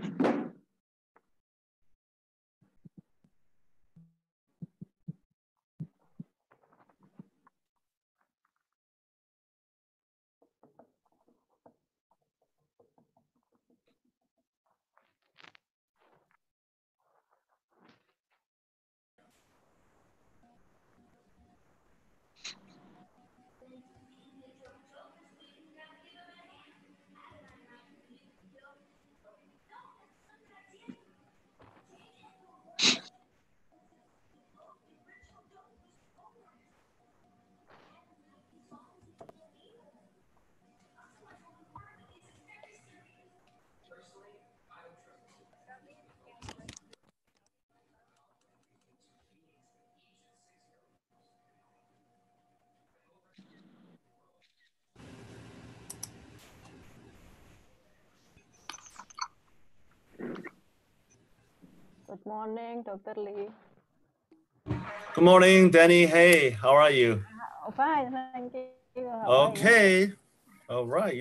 Thank you. Good morning, Dr. Lee. Good morning, Danny. Hey, how are you? Uh, fine, thank you. okay. All right.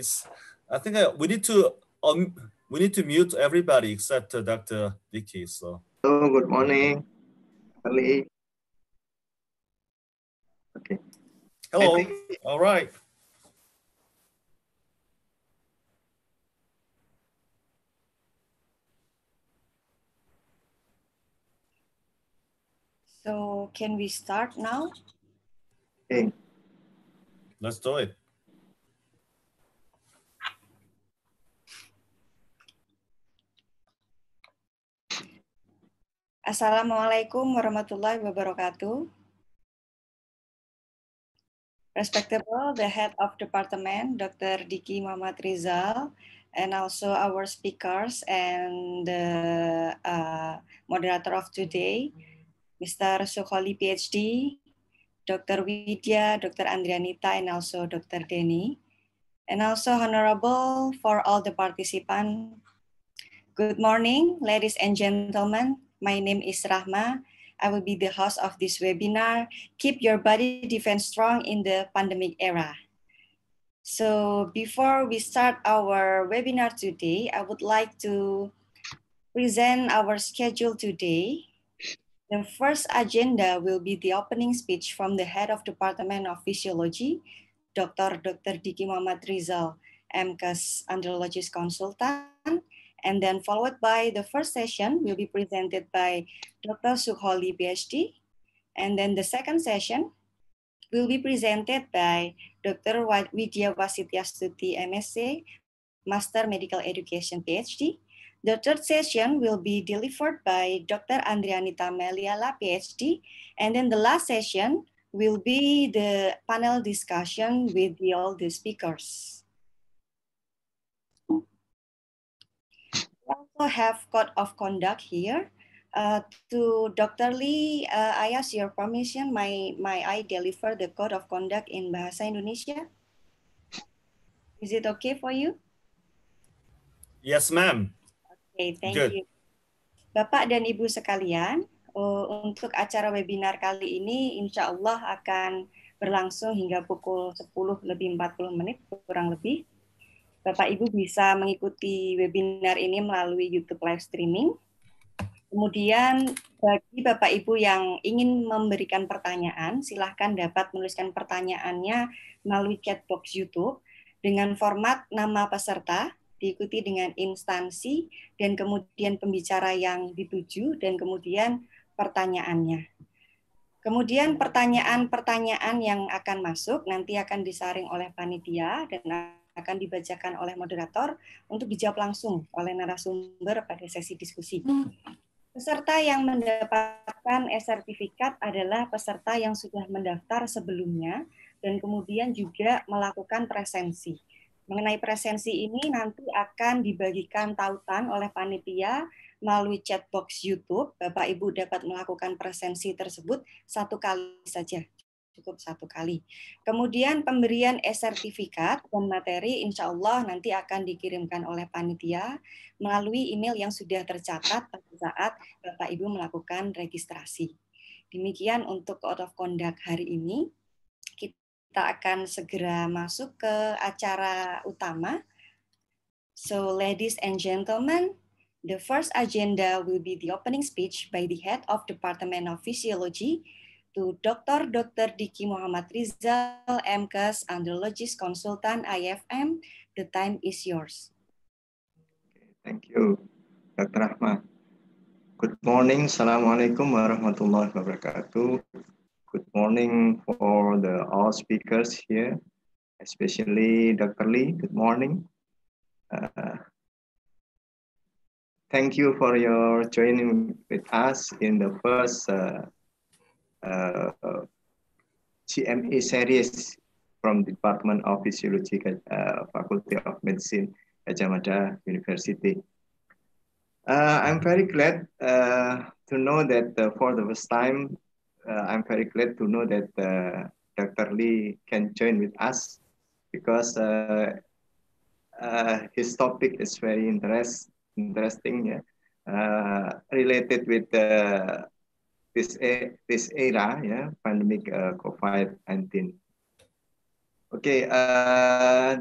I think uh, we need to um, we need to mute everybody except uh, Dr. Vicky. So. Hello. Good morning, Ali. Okay. Hello. All right. So can we start now? Okay. Let's do it. Assalamualaikum warahmatullahi wabarakatuh. Respectable, the head of department, Dr. Diki Muhammad Rizal, and also our speakers and the uh, moderator of today, Mr. Sokoli, PhD, Dr. Vidya, Dr. Andrianita, and also Dr. Denny. And also honorable for all the participants. Good morning, ladies and gentlemen. My name is Rahma. I will be the host of this webinar, Keep Your Body Defense Strong in the Pandemic Era. So before we start our webinar today, I would like to present our schedule today. The first agenda will be the opening speech from the head of Department of Physiology, Dr. Dr. Diki Muhammad Rizal, MCAS Andrologist Consultant, and then followed by the first session will be presented by Dr. Sukholi, PhD, and then the second session will be presented by Dr. Widya Vasitya MSc, Master Medical Education, PhD, the third session will be delivered by Dr. Andrianita Meliala, PhD. And then the last session will be the panel discussion with the, all the speakers. We also have code of conduct here. Uh, to Dr. Lee, uh, I ask your permission, my, my I deliver the code of conduct in Bahasa Indonesia. Is it okay for you? Yes, ma'am. okay, thank Good. you. Bapak dan Ibu sekalian, oh, untuk acara webinar kali ini insya Allah akan berlangsung hingga pukul 10 lebih 40 menit kurang lebih. Bapak Ibu bisa mengikuti webinar ini melalui YouTube live streaming. Kemudian bagi Bapak Ibu yang ingin memberikan pertanyaan, silahkan dapat menuliskan pertanyaannya melalui chatbox YouTube dengan format nama peserta, diikuti dengan instansi dan kemudian pembicara yang dituju dan kemudian pertanyaannya. Kemudian pertanyaan-pertanyaan yang akan masuk nanti akan disaring oleh panitia dan akan dibacakan oleh moderator untuk dijawab langsung oleh narasumber pada sesi diskusi. Hmm. Peserta yang mendapatkan e-sertifikat adalah peserta yang sudah mendaftar sebelumnya dan kemudian juga melakukan presensi mengenai presensi ini nanti akan dibagikan tautan oleh panitia melalui chat box YouTube. Bapak Ibu dapat melakukan presensi tersebut satu kali saja, cukup satu kali. Kemudian pemberian e-sertifikat dan materi insya Allah nanti akan dikirimkan oleh panitia melalui email yang sudah tercatat pada saat Bapak Ibu melakukan registrasi. Demikian untuk out of Conduct hari ini kita akan segera masuk ke acara utama. So, ladies and gentlemen, the first agenda will be the opening speech by the head of Department of Physiology to Dr. Dr. Diki Muhammad Rizal, MKes, Andrologist Consultant IFM. The time is yours. Thank you, Dr. Rahma. Good morning. Assalamualaikum warahmatullahi wabarakatuh. Good morning for the all speakers here, especially Dr. Lee. Good morning. Uh, thank you for your joining with us in the first uh, uh, CME series from the Department of Physiology, uh, Faculty of Medicine, Ajamada University. Uh, I'm very glad uh, to know that for the first time, uh, I'm very glad to know that uh, Dr. Lee can join with us because uh, uh, his topic is very interest, interesting, yeah? Uh, related with this, a, this era, yeah, pandemic COVID-19. Okay,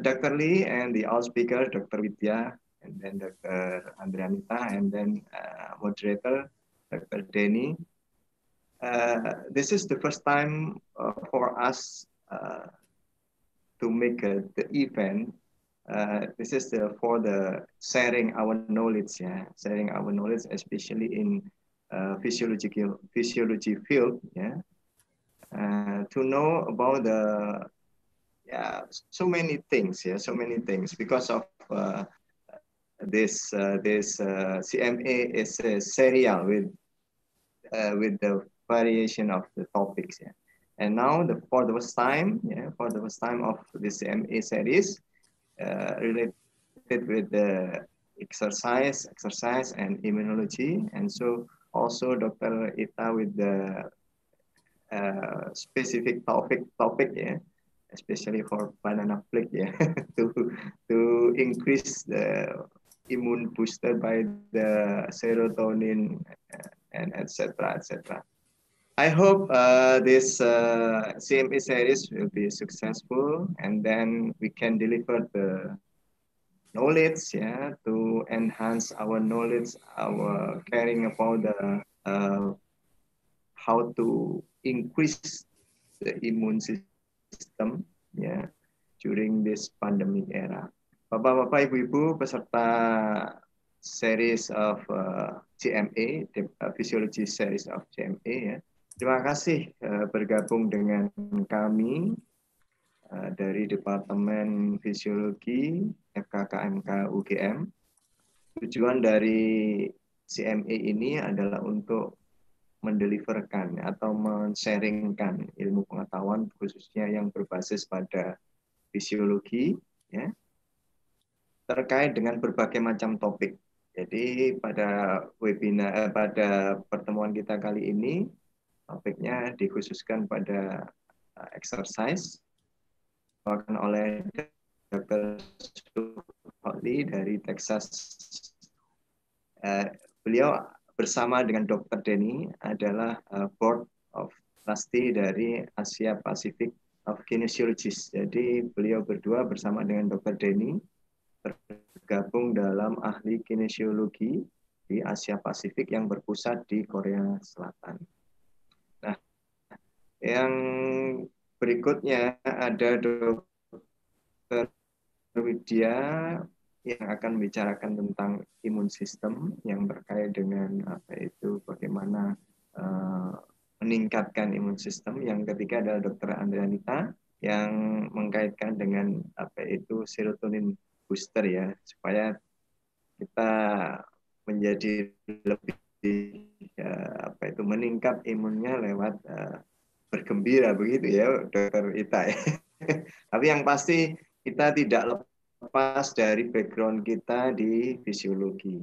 Dr. Lee and the all speaker, Dr. Vidya, and then Dr. Andrianita, and then moderator, Dr. Denny, uh, this is the first time uh, for us uh, to make uh, the event. Uh, this is the, for the sharing our knowledge, yeah, sharing our knowledge, especially in physiological physiology field, yeah. to know about the yeah, so many things, yeah, so many things because of this this CMA is a serial with uh, with the variation of the topics. Yeah. And now the, for the first time, yeah, for the first time of this MA series, uh, related with the exercise, exercise and immunology. And so also Dr. Ita with the uh, specific topic, topic, yeah, especially for banana flick, yeah, to, to increase the immune booster by the serotonin uh, and etc. etc. I hope uh, this uh, CME series will be successful and then we can deliver the knowledge yeah, to enhance our knowledge, our caring about the, uh, how to increase the immune system yeah, during this pandemic era. Bapak-bapak, ibu-ibu, peserta series of uh, CMA, the uh, physiology series of CMA Yeah. Terima kasih eh, bergabung dengan kami eh, dari Departemen Fisiologi FKKMK UGM. Tujuan dari CME ini adalah untuk mendeliverkan atau men-sharingkan ilmu pengetahuan khususnya yang berbasis pada fisiologi ya, terkait dengan berbagai macam topik. Jadi pada webinar eh, pada pertemuan kita kali ini topiknya dikhususkan pada eh, exercise dilakukan oleh Dr. Suholi dari Texas. Eh, beliau bersama dengan Dr. Denny adalah eh, Board of Trustee dari Asia Pacific of Kinesiologists. Jadi beliau berdua bersama dengan Dr. Denny tergabung dalam ahli kinesiologi di Asia Pasifik yang berpusat di Korea Selatan. Yang berikutnya ada dokter Widya yang akan membicarakan tentang imun sistem yang terkait dengan apa itu bagaimana uh, meningkatkan imun sistem. Yang ketiga adalah dokter Andrianita yang mengkaitkan dengan apa itu serotonin booster ya supaya kita menjadi lebih ya, apa itu meningkat imunnya lewat uh, bergembira begitu ya dokter Ita ya. Tapi yang pasti kita tidak lepas dari background kita di fisiologi.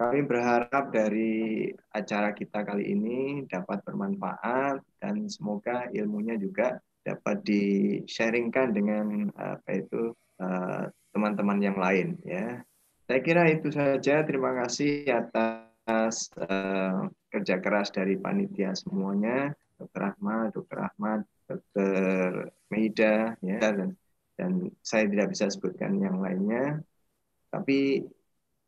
Kami berharap dari acara kita kali ini dapat bermanfaat dan semoga ilmunya juga dapat di-sharingkan dengan apa itu eh, teman-teman yang lain ya. Saya kira itu saja. Terima kasih atas eh, kerja keras dari panitia semuanya. Dokter Ahmad, Dokter Ahmad, Dr. Meida, ya, dan, dan saya tidak bisa sebutkan yang lainnya. Tapi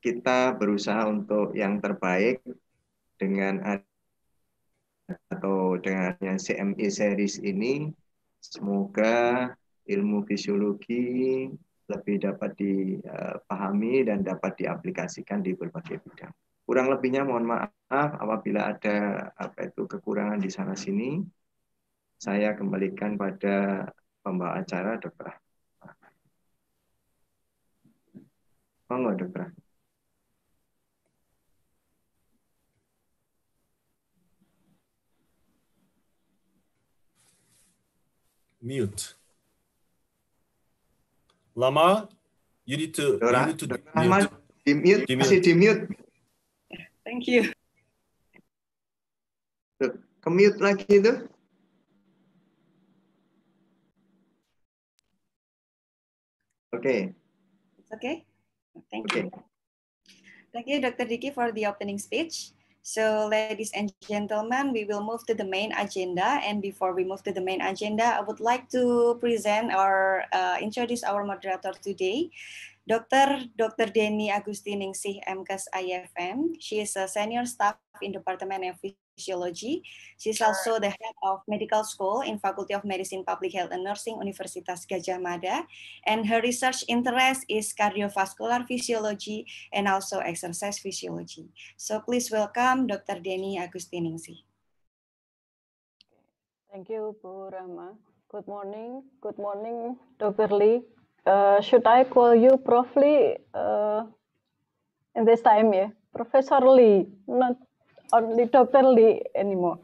kita berusaha untuk yang terbaik dengan atau dengan CME series ini semoga ilmu fisiologi lebih dapat dipahami dan dapat diaplikasikan di berbagai bidang. Kurang lebihnya mohon maaf apabila ada apa itu kekurangan di sana sini. Saya kembalikan pada pembawa acara Dokter. Monggo oh, Dokter. Mute. Lama, you need to, Dora, you need to Di mute, di mute. Masih di mute. Thank you. Commute lagi itu? Okay. It's okay. Thank okay. you. Thank you, Dr. Diki, for the opening speech. So, ladies and gentlemen, we will move to the main agenda. And before we move to the main agenda, I would like to present or uh, introduce our moderator today. Dr. Dr. Denny Agustiningsih, MKes IFM. She is a senior staff in Department of Physiology. She is also the head of medical school in Faculty of Medicine, Public Health and Nursing, Universitas Gajah Mada. And her research interest is cardiovascular physiology and also exercise physiology. So please welcome Dr. Denny Agustiningsih. Thank you, Bu Rama. Good morning. Good morning, Dr. Lee. Uh, should I call you Profly uh, in this time? Yeah, Professor Lee, not only Doctor Lee anymore.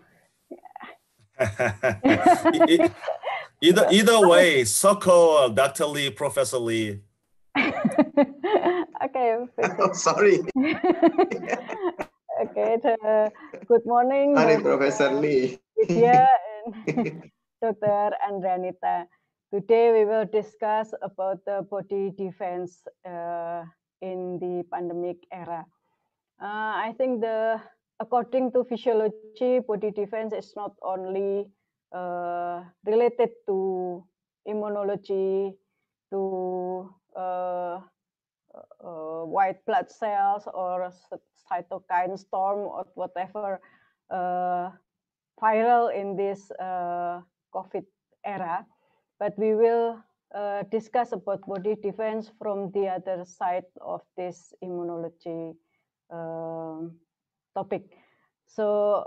either either way, call Doctor Lee, Professor Lee. okay. Oh, sorry. okay. Uh, good morning. Sorry, Professor Lee. Vidya and Dr. Andranita. Today we will discuss about the body defense uh, in the pandemic era. Uh, I think the according to physiology, body defense is not only uh, related to immunology, to uh, uh, uh, white blood cells or cytokine storm or whatever viral in this COVID era but we will uh, discuss about body defense from the other side of this immunology uh, topic. So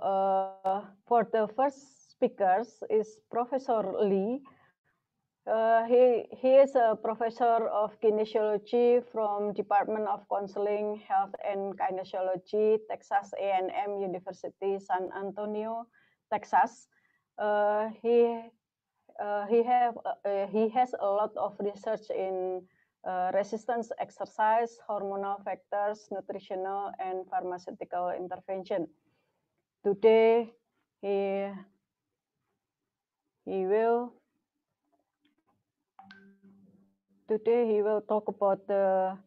uh, for the first speakers is Professor Lee. Uh, he, he is a professor of kinesiology from Department of Counseling, Health and Kinesiology, Texas A&M University, San Antonio, Texas. Uh, he uh, he have uh, uh, he has a lot of research in resistance exercise, hormonal factors, nutritional and pharmaceutical intervention. Today, he he will today he will talk about the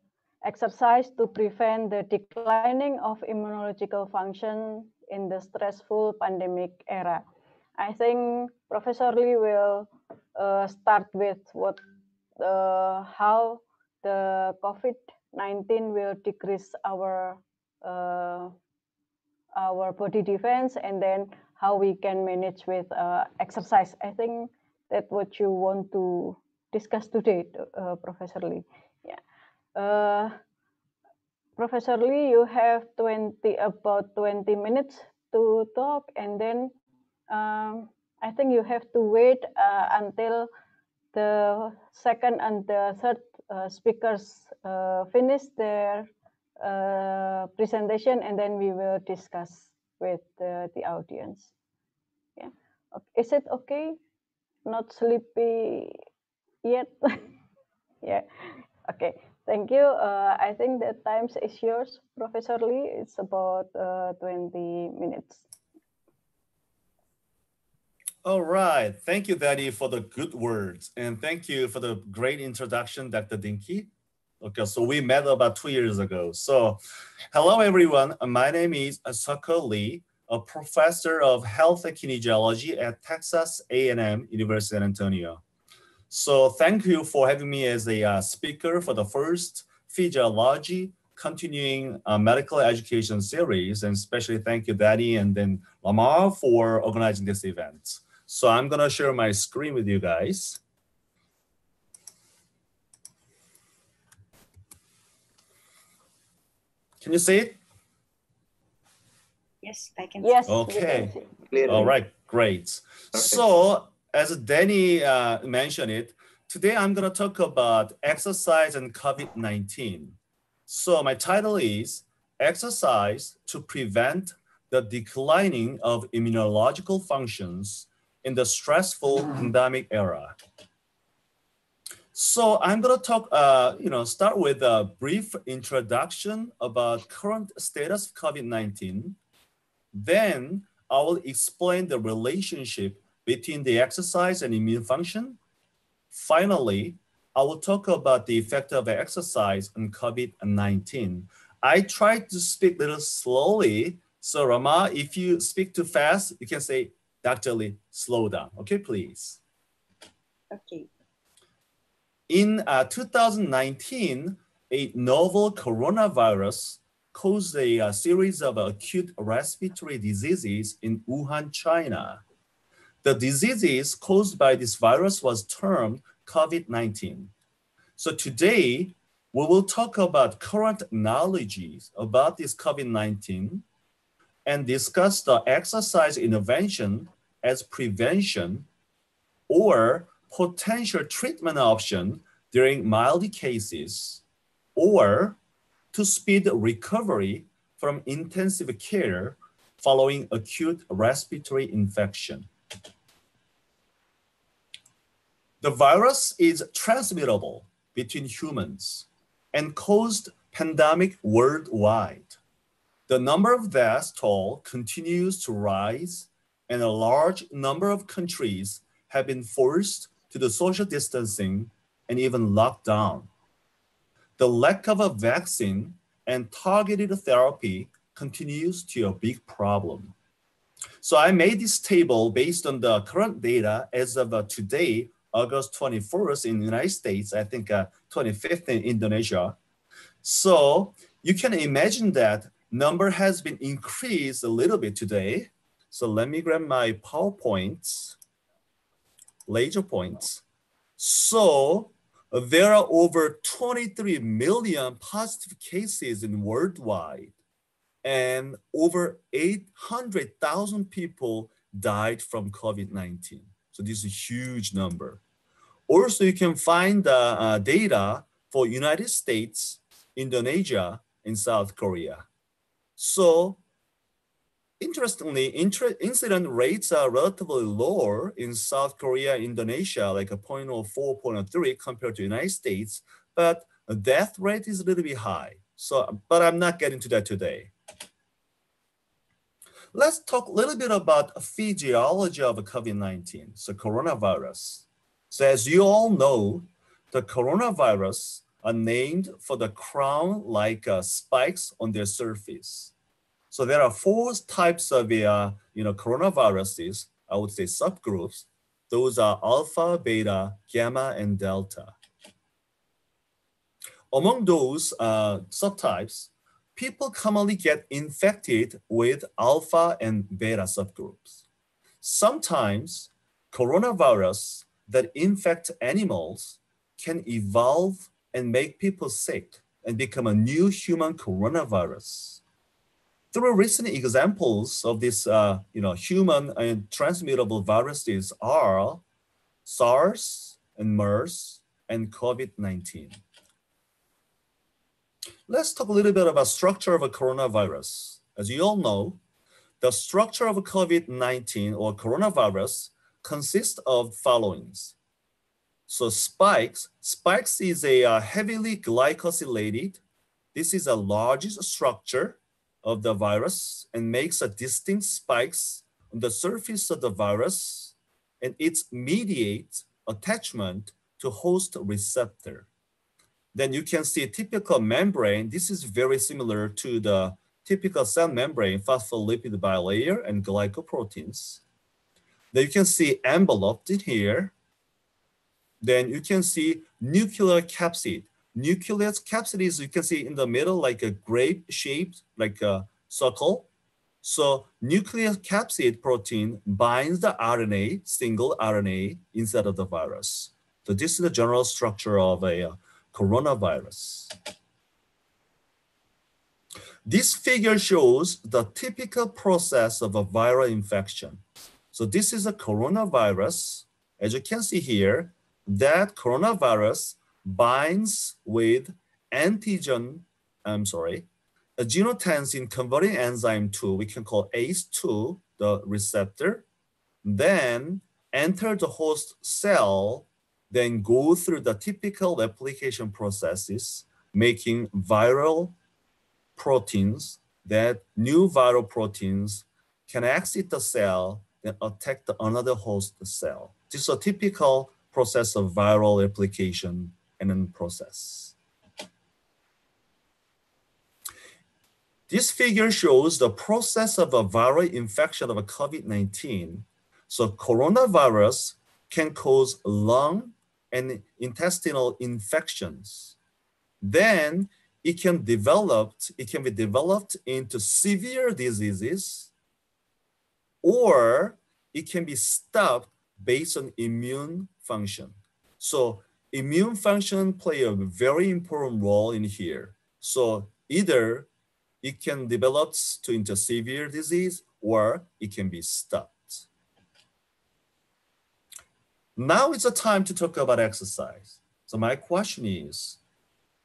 exercise to prevent the declining of immunological function in the stressful pandemic era. I think Professor Lee will uh, start with what uh, how the COVID-19 will decrease our uh, our body defense and then how we can manage with uh, exercise. I think that's what you want to discuss today, uh, Professor Lee. Yeah. Uh, Professor Lee, you have 20 about 20 minutes to talk and then um, I think you have to wait uh, until the second and the third uh, speakers uh, finish their uh, presentation and then we will discuss with uh, the audience. Yeah, okay. is it okay? Not sleepy yet? yeah, okay. Thank you. Uh, I think the times is yours, Professor Lee. It's about 20 minutes. All right. Thank you, Daddy, for the good words. And thank you for the great introduction, Dr. Dinky. Okay, so we met about two years ago. So hello, everyone. My name is Asako Lee, a professor of health and kinesiology at Texas A&M University San Antonio. So thank you for having me as a uh, speaker for the first physiology continuing uh, medical education series. And especially thank you, Daddy, and then Lamar for organizing this event. So I'm gonna share my screen with you guys. Can you see it? Yes, I can. Yes. Okay. Clearly. All right. Great. Perfect. So as Danny uh, mentioned it, today I'm going to talk about exercise and COVID-19. So my title is Exercise to Prevent the Declining of Immunological Functions in the stressful mm-hmm. pandemic era. So I'm going to talk, uh, you know, start with a brief introduction about current status of COVID-19. Then I will explain the relationship between the exercise and immune function. Finally, I will talk about the effect of exercise on COVID-19. I try to speak a little slowly. So Rama, if you speak too fast, you can say Dr. Lee, slow down. Okay, please. Okay. In uh, 2019, a novel coronavirus caused a, a, series of acute respiratory diseases in Wuhan, China. The diseases caused by this virus was termed COVID-19. So today, we will talk about current knowledge about this COVID-19, and discuss the exercise intervention as prevention or potential treatment option during mild cases or to speed recovery from intensive care following acute respiratory infection. The virus is transmittable between humans and caused pandemic worldwide. The number of deaths toll continues to rise, and a large number of countries have been forced to the social distancing and even lockdown. The lack of a vaccine and targeted therapy continues to be a big problem. So I made this table based on the current data as of uh, today, August 21st in the United States, I think uh, 25th in Indonesia. So you can imagine that number has been increased a little bit today. So let me grab my PowerPoint, laser points. So uh, there are over 23 million positive cases in worldwide and over 800,000 people died from COVID-19. So this is a huge number. Also, you can find the uh, data for United States, Indonesia, and South Korea. So interestingly, inter incident rates are relatively lower in South Korea, Indonesia, like a 0.04, 0.03 compared to United States, but death rate is a little bit high. So, but I'm not getting to that today. Let's talk a little bit about physiology of COVID-19, so coronavirus. So as you all know, the coronavirus are named for the crown-like uh, spikes on their surface. So there are four types of uh, you know, coronaviruses, I would say subgroups. Those are alpha, beta, gamma, and delta. Among those uh, subtypes, people commonly get infected with alpha and beta subgroups. Sometimes coronavirus that infect animals can evolve and make people sick and become a new human coronavirus. Through recent examples of these uh, you know, human and transmittable viruses are SARS and MERS and COVID-19. Let's talk a little bit about structure of a coronavirus. As you all know, the structure of COVID-19 or coronavirus consists of followings. So spikes, spikes is a uh, heavily glycosylated. This is a largest structure of the virus and makes a distinct spikes on the surface of the virus and it mediates attachment to host receptor. Then you can see typical membrane. This is very similar to the typical cell membrane, phospholipid bilayer and glycoproteins. Then you can see enveloped in here then you can see nuclear capsid. Nuclear capsid is, you can see in the middle, like a grape shaped, like a circle. So nuclear capsid protein binds the RNA, single RNA, inside of the virus. So this is the general structure of a uh, coronavirus. This figure shows the typical process of a viral infection. So this is a coronavirus. As you can see here, that coronavirus binds with antigen, I'm sorry, a genotensin converting enzyme 2, we can call ACE2, the receptor, then enter the host cell, then go through the typical replication processes, making viral proteins that new viral proteins can exit the cell and attack the another host cell. This is a typical process of viral replication and then process. This figure shows the process of a viral infection of COVID-19. So coronavirus can cause lung and intestinal infections. Then it can develop, it can be developed into severe diseases or it can be stopped based on immune function. So immune function play a very important role in here. So either it can develop to into severe disease or it can be stopped. Now it's a time to talk about exercise. So my question is,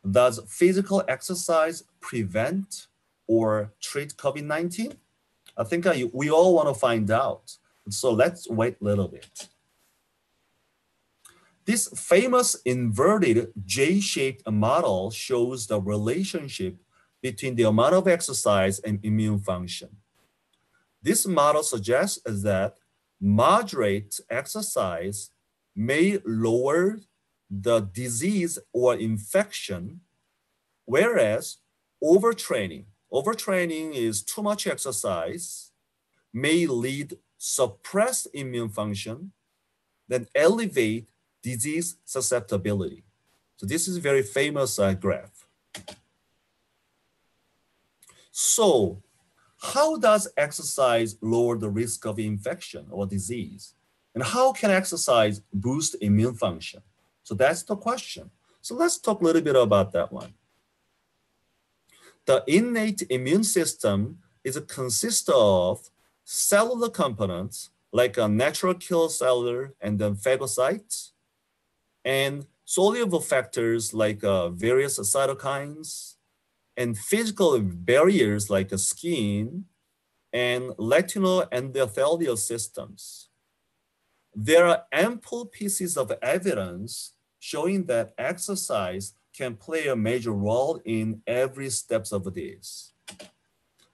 does physical exercise prevent or treat COVID-19? I think I, we all want to find out. So let's wait a little bit. This famous inverted J-shaped model shows the relationship between the amount of exercise and immune function. This model suggests that moderate exercise may lower the disease or infection, whereas overtraining, overtraining is too much exercise, may lead suppress immune function, then elevate disease susceptibility. So this is a very famous uh, graph. So how does exercise lower the risk of infection or disease? And how can exercise boost immune function? So that's the question. So let's talk a little bit about that one. The innate immune system is a consist of cellular components like a natural killer cellular and then phagocytes, and soluble factors like uh, various cytokines, and physical barriers like a skin and retinal endothelial systems. There are ample pieces of evidence showing that exercise can play a major role in every steps of this.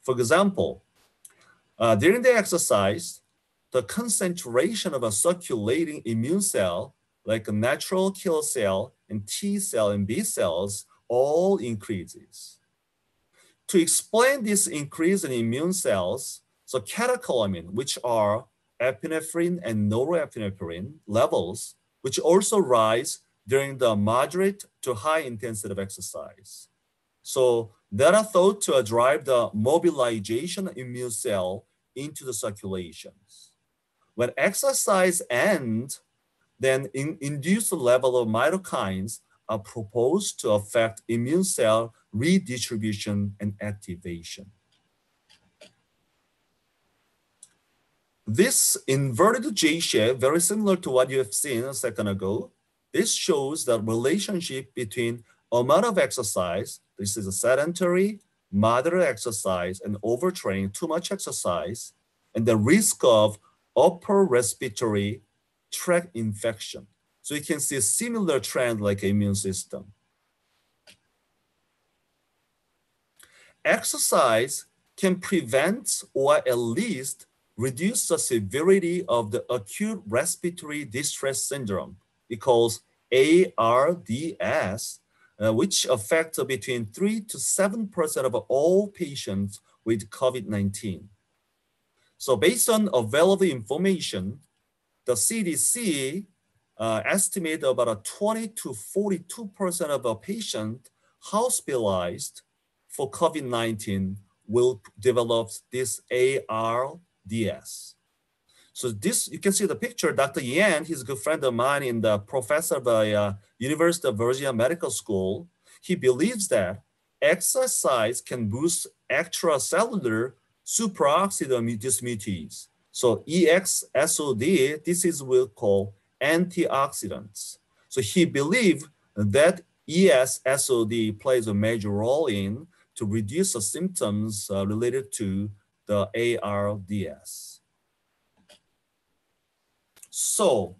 For example, uh, during the exercise, the concentration of a circulating immune cell, like a natural killer cell and T cell and B cells, all increases. To explain this increase in immune cells, so catecholamine, which are epinephrine and norepinephrine levels, which also rise during the moderate to high intensity of exercise. So that are thought to drive the mobilization immune cell into the circulations. When exercise ends, then in, induced level of cytokines are proposed to affect immune cell redistribution and activation. This inverted J shape, very similar to what you have seen a second ago, this shows the relationship between amount of exercise this is a sedentary, moderate exercise and overtraining, too much exercise, and the risk of upper respiratory tract infection. So you can see a similar trend like immune system. Exercise can prevent or at least reduce the severity of the acute respiratory distress syndrome. It calls ARDS uh, which affects between 3 to 7% of all patients with COVID-19. So based on available information, the CDC uh, estimate about a 20 to 42% of a patient hospitalized for COVID-19 will develop this ARDS. So this, you can see the picture, Dr. Yan, he's a good friend of mine in the professor of uh, University of Virginia Medical School. He believes that exercise can boost extracellular superoxide dismutase. So EXSOD, this is what we call antioxidants. So he believes that ESSOD plays a major role in to reduce the symptoms uh, related to the ARDS. So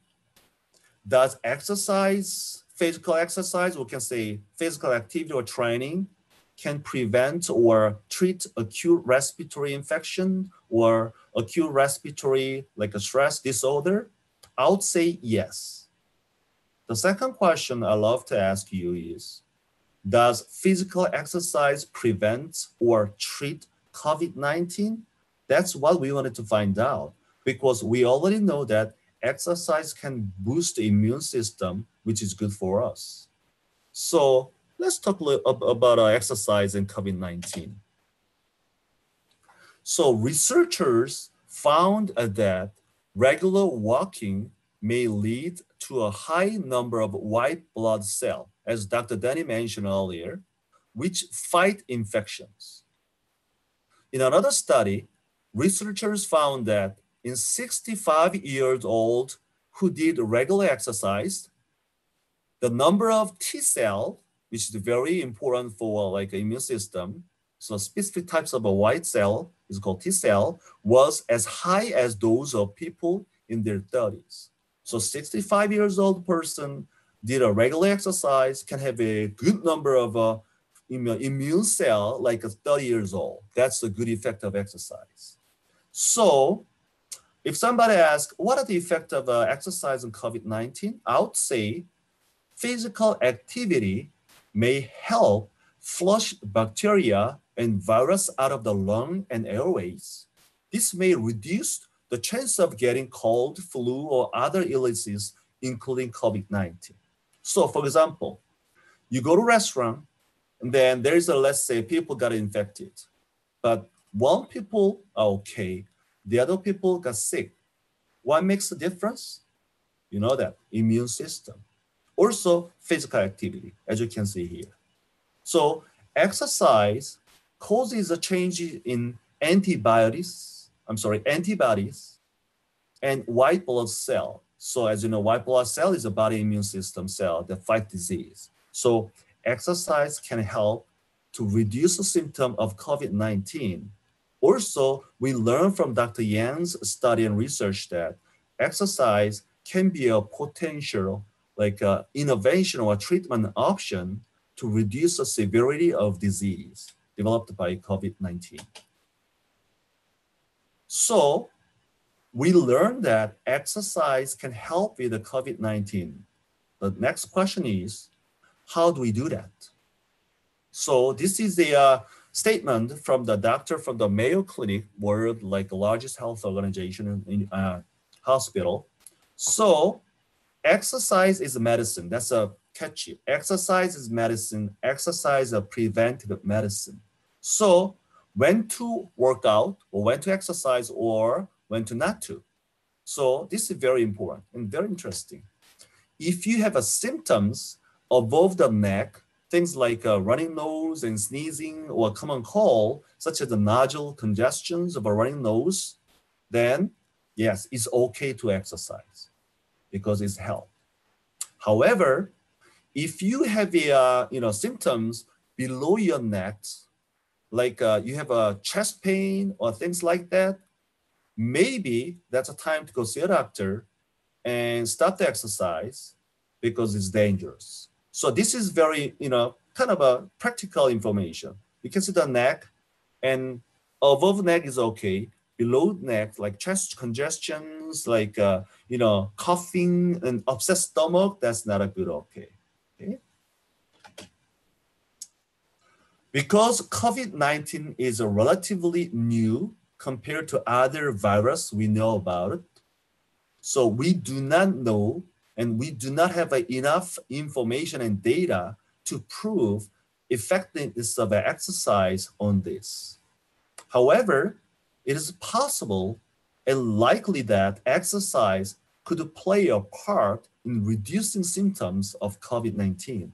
does exercise, physical exercise, we can say physical activity or training can prevent or treat acute respiratory infection or acute respiratory like a stress disorder? I would say yes. The second question I love to ask you is, does physical exercise prevent or treat COVID-19? That's what we wanted to find out because we already know that exercise can boost the immune system, which is good for us. So let's talk about uh, exercise and COVID-19. So researchers found uh, that regular walking may lead to a high number of white blood cell, as Dr. Danny mentioned earlier, which fight infections. In another study, researchers found that in 65 years old who did regular exercise, the number of T cell, which is very important for like immune system, so specific types of a white cell is called T cell, was as high as those of people in their 30s. So 65 years old person did a regular exercise can have a good number of uh, immune cell like a 30 years old. That's the good effect of exercise. So if somebody asks, what are the effects of uh, exercise on COVID-19? I would say physical activity may help flush bacteria and virus out of the lung and airways. This may reduce the chance of getting cold, flu, or other illnesses, including COVID-19. So for example, you go to restaurant, and then there's a, let's say people got infected, but one people are okay, the other people got sick. What makes the difference? You know that immune system. Also physical activity, as you can see here. So exercise causes a change in antibodies, I'm sorry, antibodies and white blood cell. So as you know, white blood cell is a body immune system cell that fight disease. So exercise can help to reduce the symptom of COVID-19 also, we learn from Dr. Yan's study and research that exercise can be a potential like uh, innovation or treatment option to reduce the severity of disease developed by COVID-19. So we learned that exercise can help with the COVID-19. The next question is, how do we do that? So this is the uh, statement from the doctor from the Mayo Clinic, world like largest health organization in uh, hospital. So exercise is medicine. That's a catchy. Exercise is medicine. Exercise is preventive medicine. So when to work out or when to exercise or when to not to. So this is very important and very interesting. If you have a symptoms above the neck, Things like uh, running nose and sneezing or common cold, such as the nodule congestions of a running nose, then yes, it's okay to exercise because it's health. However, if you have a, uh, you know, symptoms below your neck, like uh, you have a chest pain or things like that, maybe that's a time to go see a doctor and stop the exercise because it's dangerous. So this is very, you know, kind of a practical information. You can see the neck and above neck is okay. Below neck, like chest congestions, like, uh, you know, coughing and upset stomach, that's not a good okay. okay? Because COVID-19 is a relatively new compared to other virus we know about so we do not know and we do not have enough information and data to prove effectiveness of an exercise on this. However, it is possible and likely that exercise could play a part in reducing symptoms of COVID-19.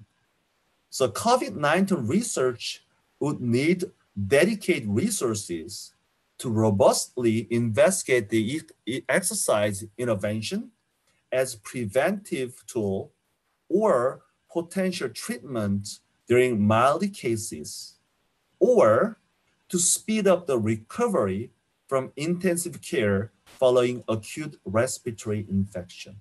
So COVID-19 research would need dedicated resources to robustly investigate the exercise intervention as preventive tool or potential treatment during mild cases, or to speed up the recovery from intensive care following acute respiratory infection.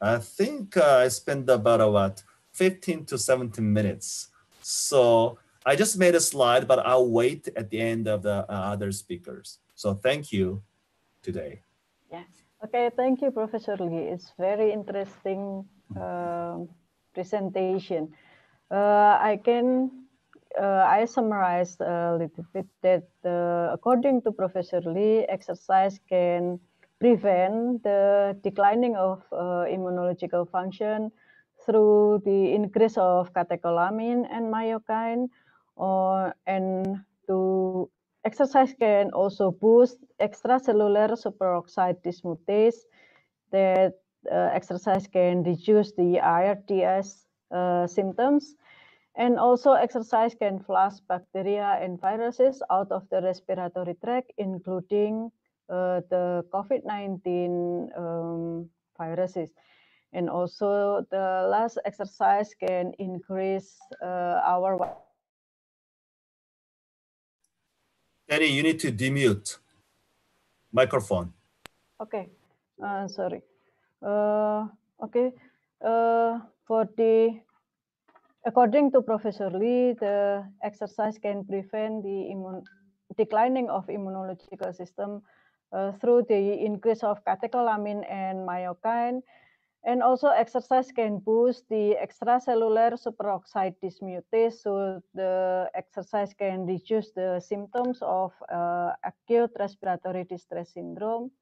I think uh, I spent about uh, what 15 to 17 minutes. So I just made a slide, but I'll wait at the end of the uh, other speakers. So thank you today. Yeah. Okay, thank you, Professor Lee. It's very interesting uh, presentation. Uh, I can uh, I summarize uh, a little bit that uh, according to Professor Lee, exercise can prevent the declining of uh, immunological function through the increase of catecholamine and myokine, or and to Exercise can also boost extracellular superoxide dismutase. That uh, exercise can reduce the IRTS uh, symptoms. And also exercise can flush bacteria and viruses out of the respiratory tract, including uh, the COVID-19 um, viruses. And also the last exercise can increase uh, our Danny, you need to demute microphone. Okay, uh, sorry. Uh, okay, uh, for the according to Professor Lee, the exercise can prevent the immune declining of immunological system uh, through the increase of catecholamine and myokine. And also exercise can boost the extracellular superoxide dismutase, so the exercise can reduce the symptoms of uh, acute respiratory distress syndrome.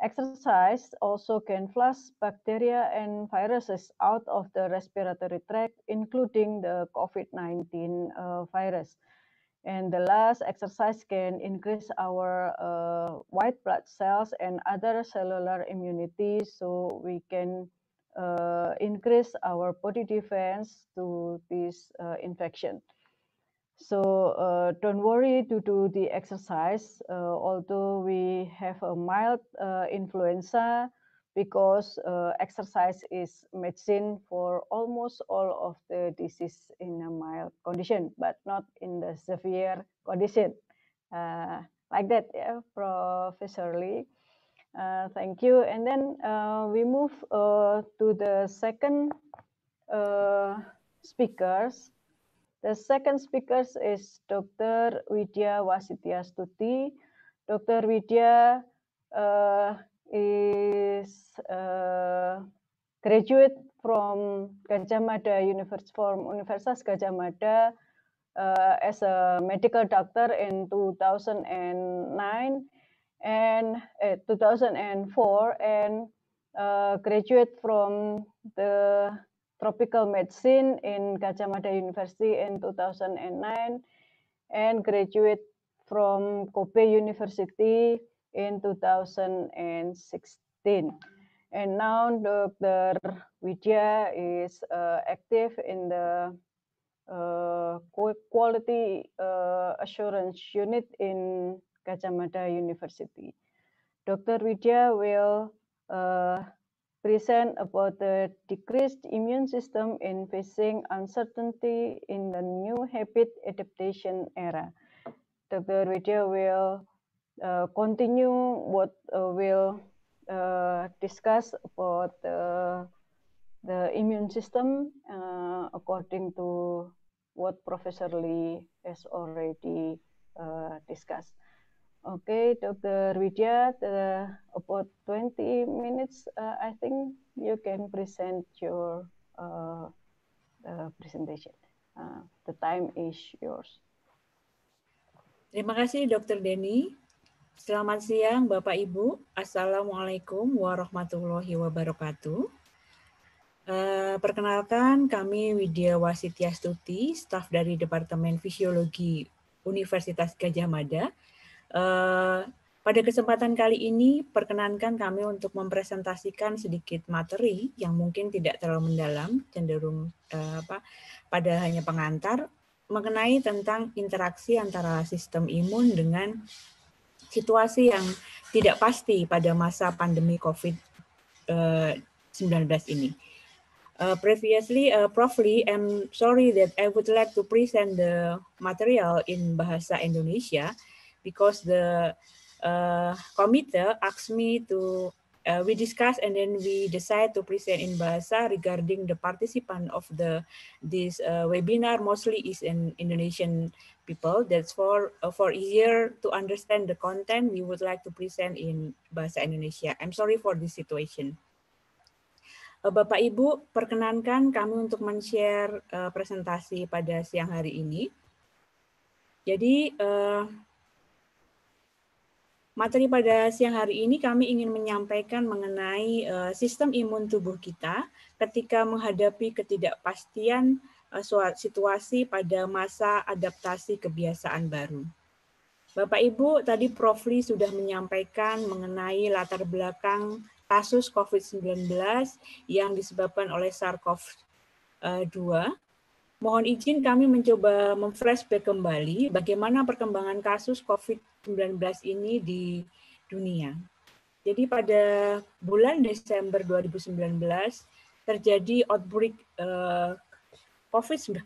Exercise also can flush bacteria and viruses out of the respiratory tract, including the COVID-19 uh, virus. And the last exercise can increase our uh, white blood cells and other cellular immunity so we can uh, increase our body defense to this uh, infection. So uh, don't worry to do the exercise. Uh, although we have a mild uh, influenza, because uh, exercise is medicine for almost all of the disease in a mild condition, but not in the severe condition. Uh, like that, yeah, Professor Lee. Uh, thank you. And then uh, we move uh, to the second uh, speakers. The second speakers is Dr. Widya Wasitya Stuti. Dr. Widya uh, is uh, graduate from Gajah Mada University from Universitas Gajah Mada uh, as a medical doctor in 2009 and uh, eh, 2004 and uh, graduate from the tropical medicine in Gajah Mada University in 2009 and graduate from Kobe University in 2016. And now Dr. Widya is uh, active in the uh, Quality uh, Assurance Unit in Kacamata University. Dr. Widya will uh, present about the decreased immune system in facing uncertainty in the new habit adaptation era. Dr. Widya will uh, continue what uh, we'll uh, discuss about the, the immune system according to what Professor Lee has already discussed. Okay, Dr. Widya, uh, about 20 minutes, uh, I think you can present your uh, presentation. the time is yours. Terima kasih, Dr. Denny. Selamat siang Bapak Ibu. Assalamualaikum warahmatullahi wabarakatuh. Uh, perkenalkan kami Widya Wasitya Stuti, staf dari Departemen Fisiologi Universitas Gajah Mada. Uh, pada kesempatan kali ini, perkenankan kami untuk mempresentasikan sedikit materi yang mungkin tidak terlalu mendalam, cenderung uh, apa, pada hanya pengantar, mengenai tentang interaksi antara sistem imun dengan situasi yang tidak pasti pada masa pandemi COVID-19 eh, ini. Uh, previously, uh, Prof. Lee, I'm sorry that I would like to present the material in Bahasa Indonesia because the uh, committee asked me to uh, we discuss and then we decide to present in Bahasa regarding the participant of the this uh, webinar mostly is in Indonesian people. That's for uh, for easier to understand the content we would like to present in Bahasa Indonesia. I'm sorry for this situation. Uh, Bapak Ibu, perkenankan kami untuk men-share uh, presentasi pada siang hari ini. Jadi, uh, Materi pada siang hari ini kami ingin menyampaikan mengenai eh, sistem imun tubuh kita ketika menghadapi ketidakpastian uh, situasi pada masa adaptasi kebiasaan baru. Bapak Ibu, tadi Prof. Lee sudah menyampaikan mengenai latar belakang kasus COVID-19 yang disebabkan oleh SARS-CoV-2 eh, Mohon izin kami mencoba memflashback kembali bagaimana perkembangan kasus COVID-19 ini di dunia. Jadi pada bulan Desember 2019 terjadi outbreak uh, eh, COVID-19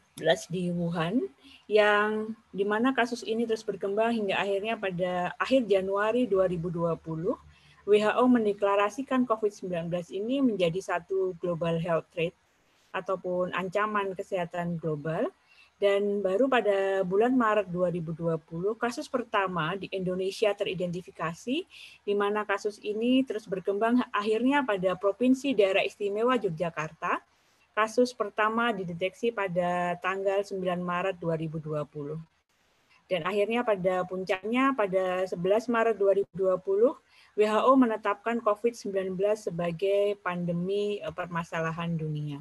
di Wuhan yang di mana kasus ini terus berkembang hingga akhirnya pada akhir Januari 2020 WHO mendeklarasikan COVID-19 ini menjadi satu global health threat ataupun ancaman kesehatan global. Dan baru pada bulan Maret 2020, kasus pertama di Indonesia teridentifikasi, di mana kasus ini terus berkembang akhirnya pada Provinsi Daerah Istimewa Yogyakarta. Kasus pertama dideteksi pada tanggal 9 Maret 2020. Dan akhirnya pada puncaknya pada 11 Maret 2020, WHO menetapkan COVID-19 sebagai pandemi eh, permasalahan dunia.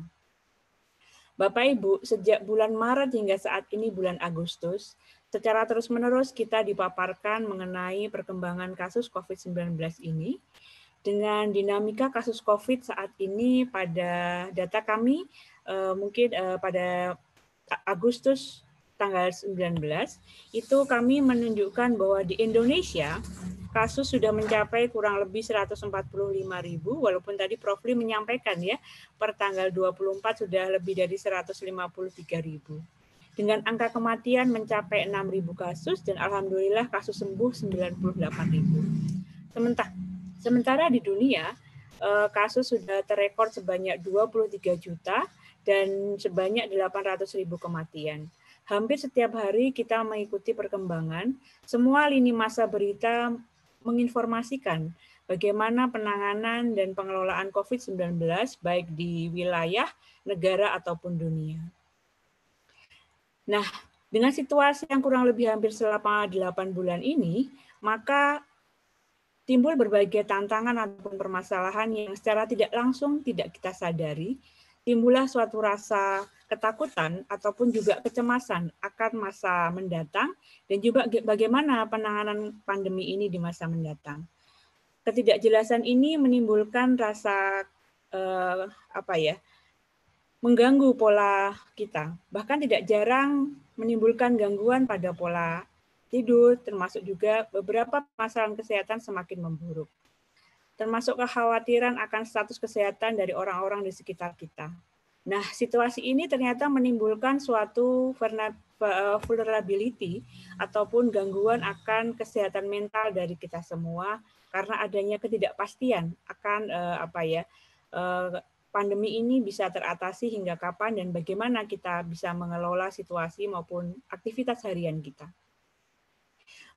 Bapak Ibu, sejak bulan Maret hingga saat ini bulan Agustus, secara terus-menerus kita dipaparkan mengenai perkembangan kasus COVID-19 ini dengan dinamika kasus COVID saat ini pada data kami eh, mungkin eh, pada Agustus tanggal 19 itu kami menunjukkan bahwa di Indonesia kasus sudah mencapai kurang lebih 145 ribu, walaupun tadi Prof. Lee menyampaikan ya, per tanggal 24 sudah lebih dari 153 ribu. Dengan angka kematian mencapai 6 ribu kasus, dan Alhamdulillah kasus sembuh 98 ribu. Sementara, sementara di dunia, eh, kasus sudah terekor sebanyak 23 juta dan sebanyak 800 ribu kematian Hampir setiap hari kita mengikuti perkembangan, semua lini masa berita menginformasikan bagaimana penanganan dan pengelolaan COVID-19 baik di wilayah, negara, ataupun dunia. Nah, dengan situasi yang kurang lebih hampir selama 8 bulan ini, maka timbul berbagai tantangan ataupun permasalahan yang secara tidak langsung tidak kita sadari, timbullah suatu rasa ketakutan ataupun juga kecemasan akan masa mendatang dan juga bagaimana penanganan pandemi ini di masa mendatang. Ketidakjelasan ini menimbulkan rasa eh, apa ya? mengganggu pola kita. Bahkan tidak jarang menimbulkan gangguan pada pola tidur termasuk juga beberapa masalah kesehatan semakin memburuk. Termasuk kekhawatiran akan status kesehatan dari orang-orang di sekitar kita. Nah, situasi ini ternyata menimbulkan suatu e, vulnerability ataupun gangguan akan kesehatan mental dari kita semua karena adanya ketidakpastian akan e, apa ya e, pandemi ini bisa teratasi hingga kapan dan bagaimana kita bisa mengelola situasi maupun aktivitas harian kita.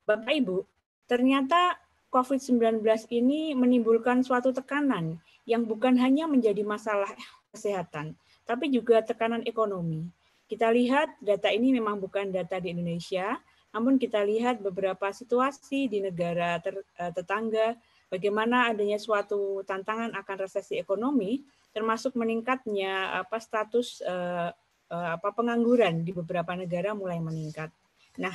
Bapak Ibu, ternyata COVID-19 ini menimbulkan suatu tekanan yang bukan hanya menjadi masalah kesehatan, tapi juga tekanan ekonomi. Kita lihat data ini memang bukan data di Indonesia, namun kita lihat beberapa situasi di negara ter, eh, tetangga bagaimana adanya suatu tantangan akan resesi ekonomi termasuk meningkatnya apa status uh, apa pengangguran di beberapa negara mulai meningkat. Nah,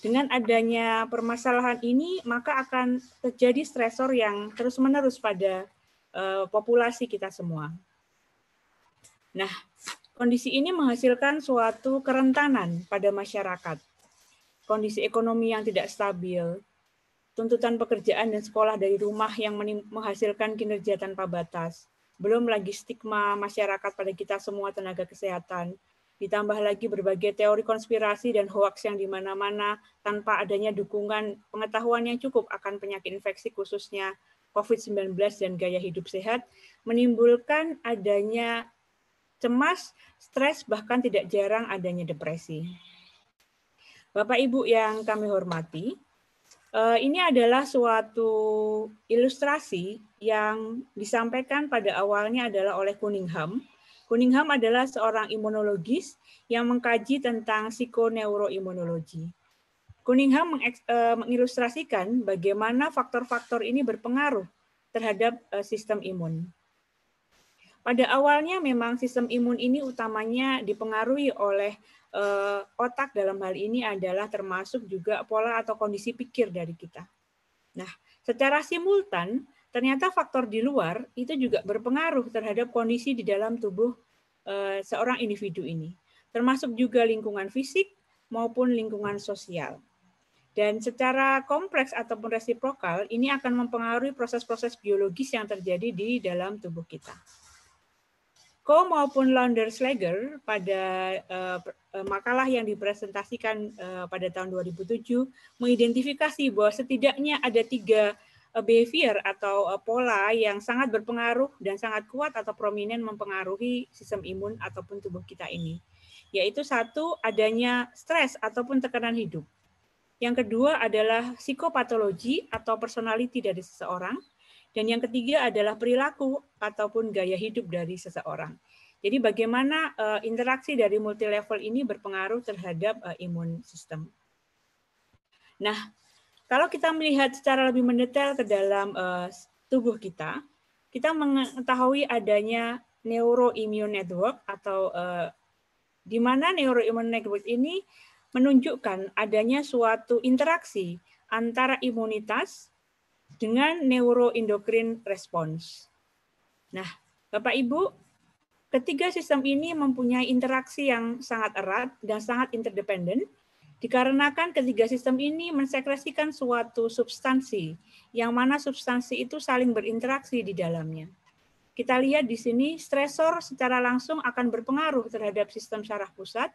dengan adanya permasalahan ini maka akan terjadi stresor yang terus-menerus pada uh, populasi kita semua. Nah, kondisi ini menghasilkan suatu kerentanan pada masyarakat. Kondisi ekonomi yang tidak stabil, tuntutan pekerjaan dan sekolah dari rumah yang menghasilkan kinerja tanpa batas, belum lagi stigma masyarakat pada kita semua tenaga kesehatan, ditambah lagi berbagai teori konspirasi dan hoaks yang di mana-mana tanpa adanya dukungan pengetahuan yang cukup akan penyakit infeksi khususnya COVID-19 dan gaya hidup sehat, menimbulkan adanya cemas, stres, bahkan tidak jarang adanya depresi. Bapak Ibu yang kami hormati, eh, ini adalah suatu ilustrasi yang disampaikan pada awalnya adalah oleh Cunningham. Cunningham adalah seorang imunologis yang mengkaji tentang psikoneuroimunologi. Cunningham eh, mengilustrasikan bagaimana faktor-faktor ini berpengaruh terhadap eh, sistem imun. Pada awalnya memang sistem imun ini utamanya dipengaruhi oleh eh, otak dalam hal ini adalah termasuk juga pola atau kondisi pikir dari kita. Nah, secara simultan ternyata faktor di luar itu juga berpengaruh terhadap kondisi di dalam tubuh eh, seorang individu ini, termasuk juga lingkungan fisik maupun lingkungan sosial. Dan secara kompleks ataupun resiprokal, ini akan mempengaruhi proses-proses biologis yang terjadi di dalam tubuh kita. Ko maupun Launderschlager pada uh, makalah yang dipresentasikan uh, pada tahun 2007 mengidentifikasi bahwa setidaknya ada tiga behavior atau uh, pola yang sangat berpengaruh dan sangat kuat atau prominent mempengaruhi sistem imun ataupun tubuh kita ini. Yaitu satu, adanya stres ataupun tekanan hidup. Yang kedua adalah psikopatologi atau personality dari seseorang. Dan yang ketiga adalah perilaku ataupun gaya hidup dari seseorang. Jadi bagaimana uh, interaksi dari multilevel ini berpengaruh terhadap uh, imun sistem. Nah, kalau kita melihat secara lebih mendetail ke dalam uh, tubuh kita, kita mengetahui adanya neuroimmune network atau uh, di mana neuroimmune network ini menunjukkan adanya suatu interaksi antara imunitas dengan neuroendocrine response. Nah, Bapak Ibu, ketiga sistem ini mempunyai interaksi yang sangat erat dan sangat interdependen dikarenakan ketiga sistem ini mensekresikan suatu substansi yang mana substansi itu saling berinteraksi di dalamnya. Kita lihat di sini stresor secara langsung akan berpengaruh terhadap sistem saraf pusat,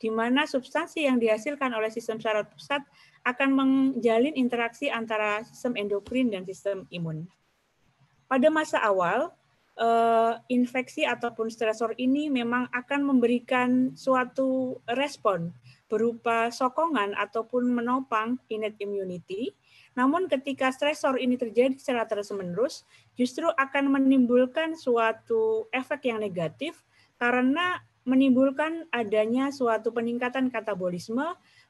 di mana substansi yang dihasilkan oleh sistem saraf pusat akan menjalin interaksi antara sistem endokrin dan sistem imun. Pada masa awal, eh, infeksi ataupun stresor ini memang akan memberikan suatu respon berupa sokongan ataupun menopang innate immunity, namun ketika stresor ini terjadi secara terus-menerus, justru akan menimbulkan suatu efek yang negatif karena menimbulkan adanya suatu peningkatan katabolisme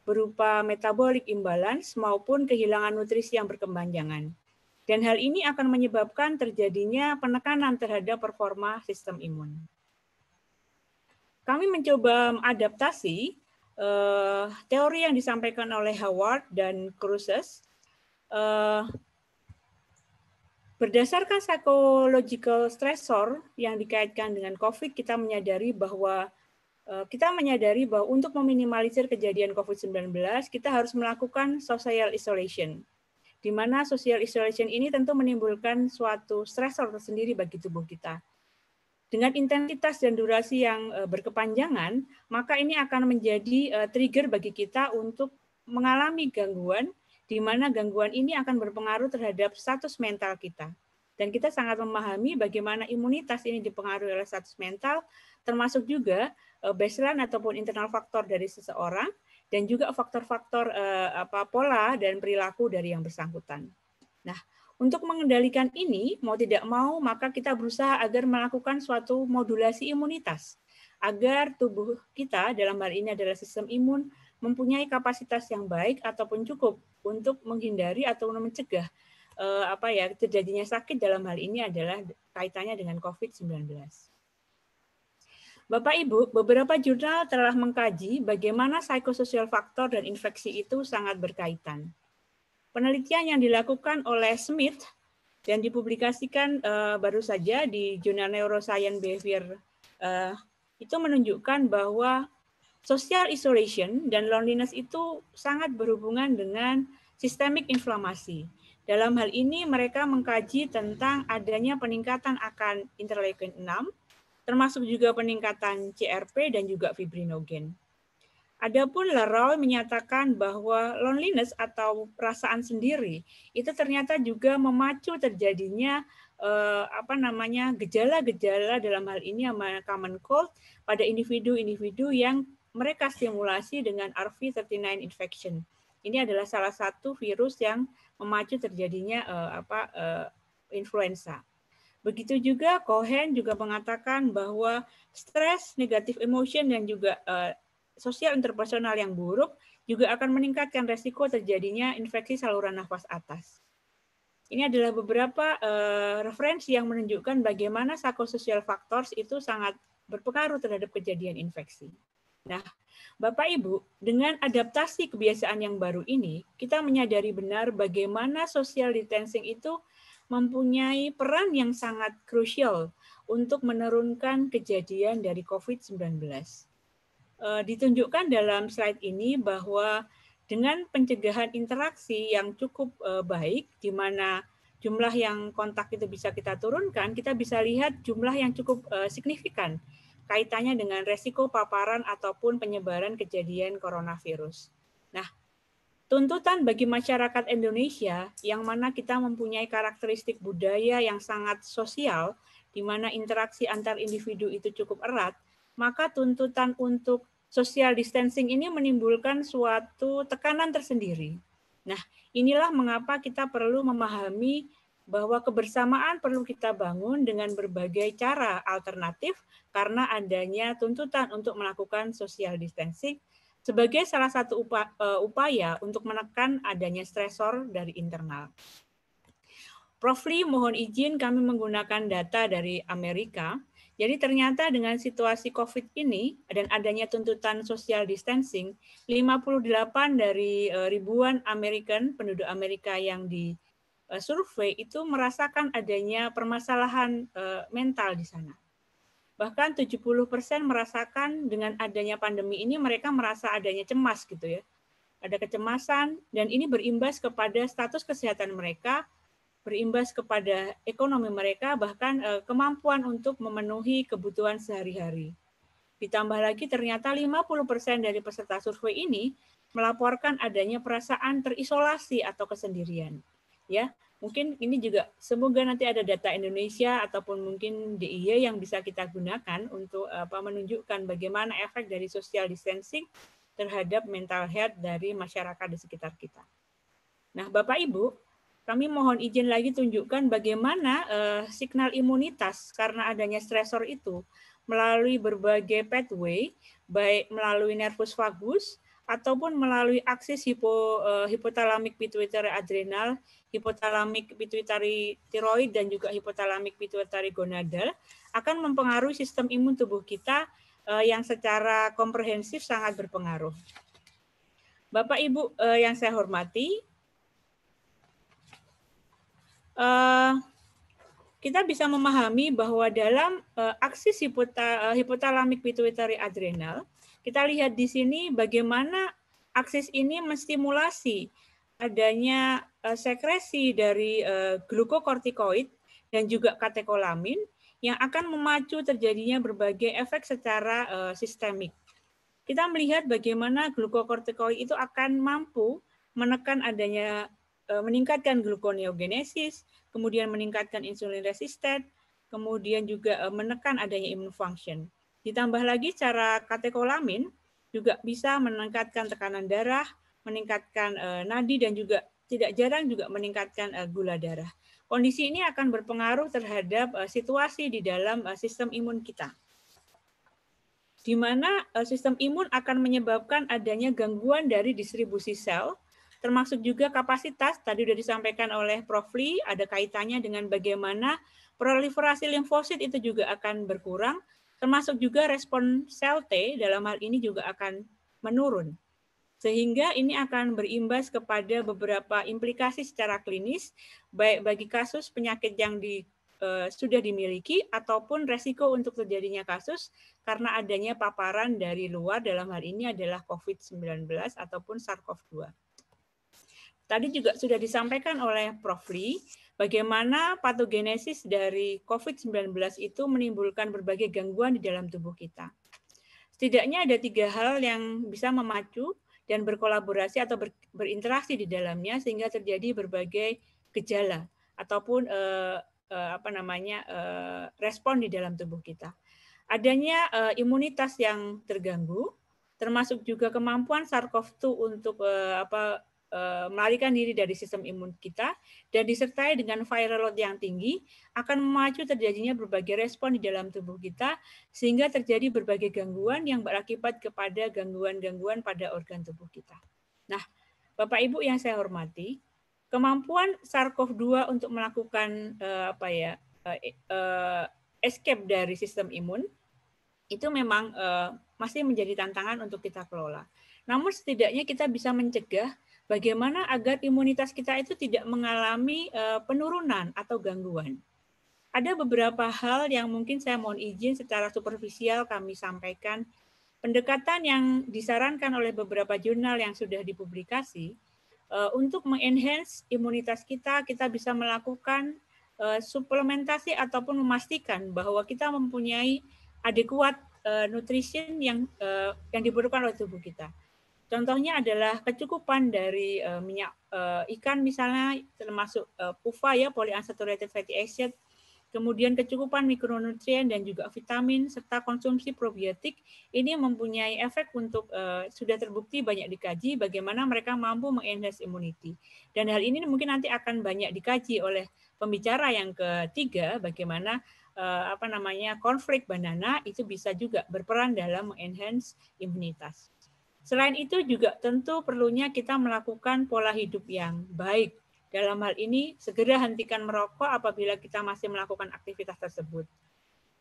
berupa metabolic imbalance maupun kehilangan nutrisi yang jangan. Dan hal ini akan menyebabkan terjadinya penekanan terhadap performa sistem imun. Kami mencoba adaptasi eh, teori yang disampaikan oleh Howard dan Cruces eh, berdasarkan psychological stressor yang dikaitkan dengan COVID, kita menyadari bahwa eh, kita menyadari bahwa untuk meminimalisir kejadian COVID-19, kita harus melakukan social isolation. Di mana social isolation ini tentu menimbulkan suatu stressor tersendiri bagi tubuh kita dengan intensitas dan durasi yang eh, berkepanjangan, maka ini akan menjadi eh, trigger bagi kita untuk mengalami gangguan di mana gangguan ini akan berpengaruh terhadap status mental kita. Dan kita sangat memahami bagaimana imunitas ini dipengaruhi oleh status mental, termasuk juga eh, baseline ataupun internal faktor dari seseorang, dan juga faktor-faktor eh, apa pola dan perilaku dari yang bersangkutan. Nah, untuk mengendalikan ini, mau tidak mau, maka kita berusaha agar melakukan suatu modulasi imunitas, agar tubuh kita, dalam hal ini adalah sistem imun, mempunyai kapasitas yang baik ataupun cukup untuk menghindari atau mencegah uh, apa ya terjadinya sakit dalam hal ini adalah kaitannya dengan COVID-19. Bapak Ibu, beberapa jurnal telah mengkaji bagaimana psikososial faktor dan infeksi itu sangat berkaitan. Penelitian yang dilakukan oleh Smith dan dipublikasikan uh, baru saja di jurnal Neuroscience Behavior uh, itu menunjukkan bahwa Social isolation dan loneliness itu sangat berhubungan dengan sistemik inflamasi. Dalam hal ini mereka mengkaji tentang adanya peningkatan akan interleukin 6 termasuk juga peningkatan CRP dan juga fibrinogen. Adapun Leroy menyatakan bahwa loneliness atau perasaan sendiri itu ternyata juga memacu terjadinya eh, apa namanya gejala-gejala dalam hal ini yang common cold pada individu-individu yang mereka stimulasi dengan RV39 infection. Ini adalah salah satu virus yang memacu terjadinya uh, apa uh, influenza. Begitu juga Cohen juga mengatakan bahwa stres, negatif emotion dan juga uh, sosial interpersonal yang buruk juga akan meningkatkan resiko terjadinya infeksi saluran nafas atas. Ini adalah beberapa uh, referensi yang menunjukkan bagaimana psikososial factors itu sangat berpengaruh terhadap kejadian infeksi. Nah, Bapak Ibu, dengan adaptasi kebiasaan yang baru ini, kita menyadari benar bagaimana social distancing itu mempunyai peran yang sangat krusial untuk menurunkan kejadian dari COVID-19. E, ditunjukkan dalam slide ini bahwa dengan pencegahan interaksi yang cukup e, baik, di mana jumlah yang kontak itu bisa kita turunkan, kita bisa lihat jumlah yang cukup e, signifikan kaitannya dengan resiko paparan ataupun penyebaran kejadian coronavirus. Nah, tuntutan bagi masyarakat Indonesia yang mana kita mempunyai karakteristik budaya yang sangat sosial, di mana interaksi antar individu itu cukup erat, maka tuntutan untuk social distancing ini menimbulkan suatu tekanan tersendiri. Nah, inilah mengapa kita perlu memahami bahwa kebersamaan perlu kita bangun dengan berbagai cara alternatif karena adanya tuntutan untuk melakukan social distancing sebagai salah satu eh, upaya untuk menekan adanya stresor dari internal. Prof. Lee, mohon izin kami menggunakan data dari Amerika. Jadi ternyata dengan situasi COVID ini dan adanya tuntutan social distancing, 58 dari eh, ribuan American, penduduk Amerika yang di Eh, survei itu merasakan adanya permasalahan eh, mental di sana. Bahkan 70% merasakan dengan adanya pandemi ini mereka merasa adanya cemas gitu ya. Ada kecemasan dan ini berimbas kepada status kesehatan mereka, berimbas kepada ekonomi mereka bahkan eh, kemampuan untuk memenuhi kebutuhan sehari-hari. Ditambah lagi ternyata 50% dari peserta survei ini melaporkan adanya perasaan terisolasi atau kesendirian ya mungkin ini juga semoga nanti ada data Indonesia ataupun mungkin DIY yang bisa kita gunakan untuk apa menunjukkan bagaimana efek dari social distancing terhadap mental health dari masyarakat di sekitar kita. Nah, Bapak Ibu, kami mohon izin lagi tunjukkan bagaimana uh, signal imunitas karena adanya stresor itu melalui berbagai pathway baik melalui nervus vagus ataupun melalui akses hipo, uh, eh, hipotalamic pituitary adrenal, hipotalamik pituitary tiroid dan juga hipotalamik pituitary gonadal akan mempengaruhi sistem imun tubuh kita uh, yang secara komprehensif sangat berpengaruh. Bapak Ibu uh, yang saya hormati, uh, kita bisa memahami bahwa dalam uh, aksis hipota, uh, hipotalamic pituitary adrenal kita lihat di sini bagaimana akses ini menstimulasi adanya eh, sekresi dari eh, glukokortikoid dan juga katekolamin yang akan memacu terjadinya berbagai efek secara eh, sistemik. Kita melihat bagaimana glukokortikoid itu akan mampu menekan adanya meningkatkan glukoneogenesis, kemudian meningkatkan insulin resisten, kemudian juga menekan adanya immune function. Ditambah lagi cara katekolamin juga bisa meningkatkan tekanan darah, meningkatkan e, nadi dan juga tidak jarang juga meningkatkan e, gula darah. Kondisi ini akan berpengaruh terhadap e, situasi di dalam e, sistem imun kita. Di mana e, sistem imun akan menyebabkan adanya gangguan dari distribusi sel termasuk juga kapasitas tadi sudah disampaikan oleh Prof. Lee ada kaitannya dengan bagaimana proliferasi limfosit itu juga akan berkurang termasuk juga respon sel T dalam hal ini juga akan menurun. Sehingga ini akan berimbas kepada beberapa implikasi secara klinis, baik bagi kasus penyakit yang di, eh, sudah dimiliki ataupun resiko untuk terjadinya kasus karena adanya paparan dari luar dalam hal ini adalah COVID-19 ataupun SARS-CoV-2. Tadi juga sudah disampaikan oleh Prof. Lee, bagaimana patogenesis dari COVID-19 itu menimbulkan berbagai gangguan di dalam tubuh kita. Setidaknya ada tiga hal yang bisa memacu dan berkolaborasi atau ber, berinteraksi di dalamnya sehingga terjadi berbagai gejala ataupun eh, eh apa namanya eh, respon di dalam tubuh kita. Adanya eh, imunitas yang terganggu, termasuk juga kemampuan sars 2 untuk apa Eh, melarikan diri dari sistem imun kita dan disertai dengan viral load yang tinggi akan memacu terjadinya berbagai respon di dalam tubuh kita sehingga terjadi berbagai gangguan yang berakibat kepada gangguan-gangguan pada organ tubuh kita. Nah, Bapak Ibu yang saya hormati, kemampuan SARS-CoV-2 untuk melakukan uh, apa ya uh, uh, escape dari sistem imun itu memang uh, masih menjadi tantangan untuk kita kelola. Namun setidaknya kita bisa mencegah bagaimana agar imunitas kita itu tidak mengalami eh, penurunan atau gangguan. Ada beberapa hal yang mungkin saya mohon izin secara superficial kami sampaikan. Pendekatan yang disarankan oleh beberapa jurnal yang sudah dipublikasi eh, untuk mengenhance imunitas kita, kita bisa melakukan eh, suplementasi ataupun memastikan bahwa kita mempunyai adekuat nutrition yang yang dibutuhkan oleh tubuh kita Contohnya adalah kecukupan dari uh, minyak uh, ikan misalnya termasuk uh, eh, PUFA ya polyunsaturated fatty acid, kemudian kecukupan mikronutrien dan juga vitamin serta konsumsi probiotik ini mempunyai efek untuk uh, sudah terbukti banyak dikaji bagaimana mereka mampu mengenhance immunity. Dan hal ini mungkin nanti akan banyak dikaji oleh pembicara yang ketiga bagaimana uh, apa namanya konflik banana itu bisa juga berperan dalam mengenhance imunitas. Selain itu juga tentu perlunya kita melakukan pola hidup yang baik. Dalam hal ini, segera hentikan merokok apabila kita masih melakukan aktivitas tersebut.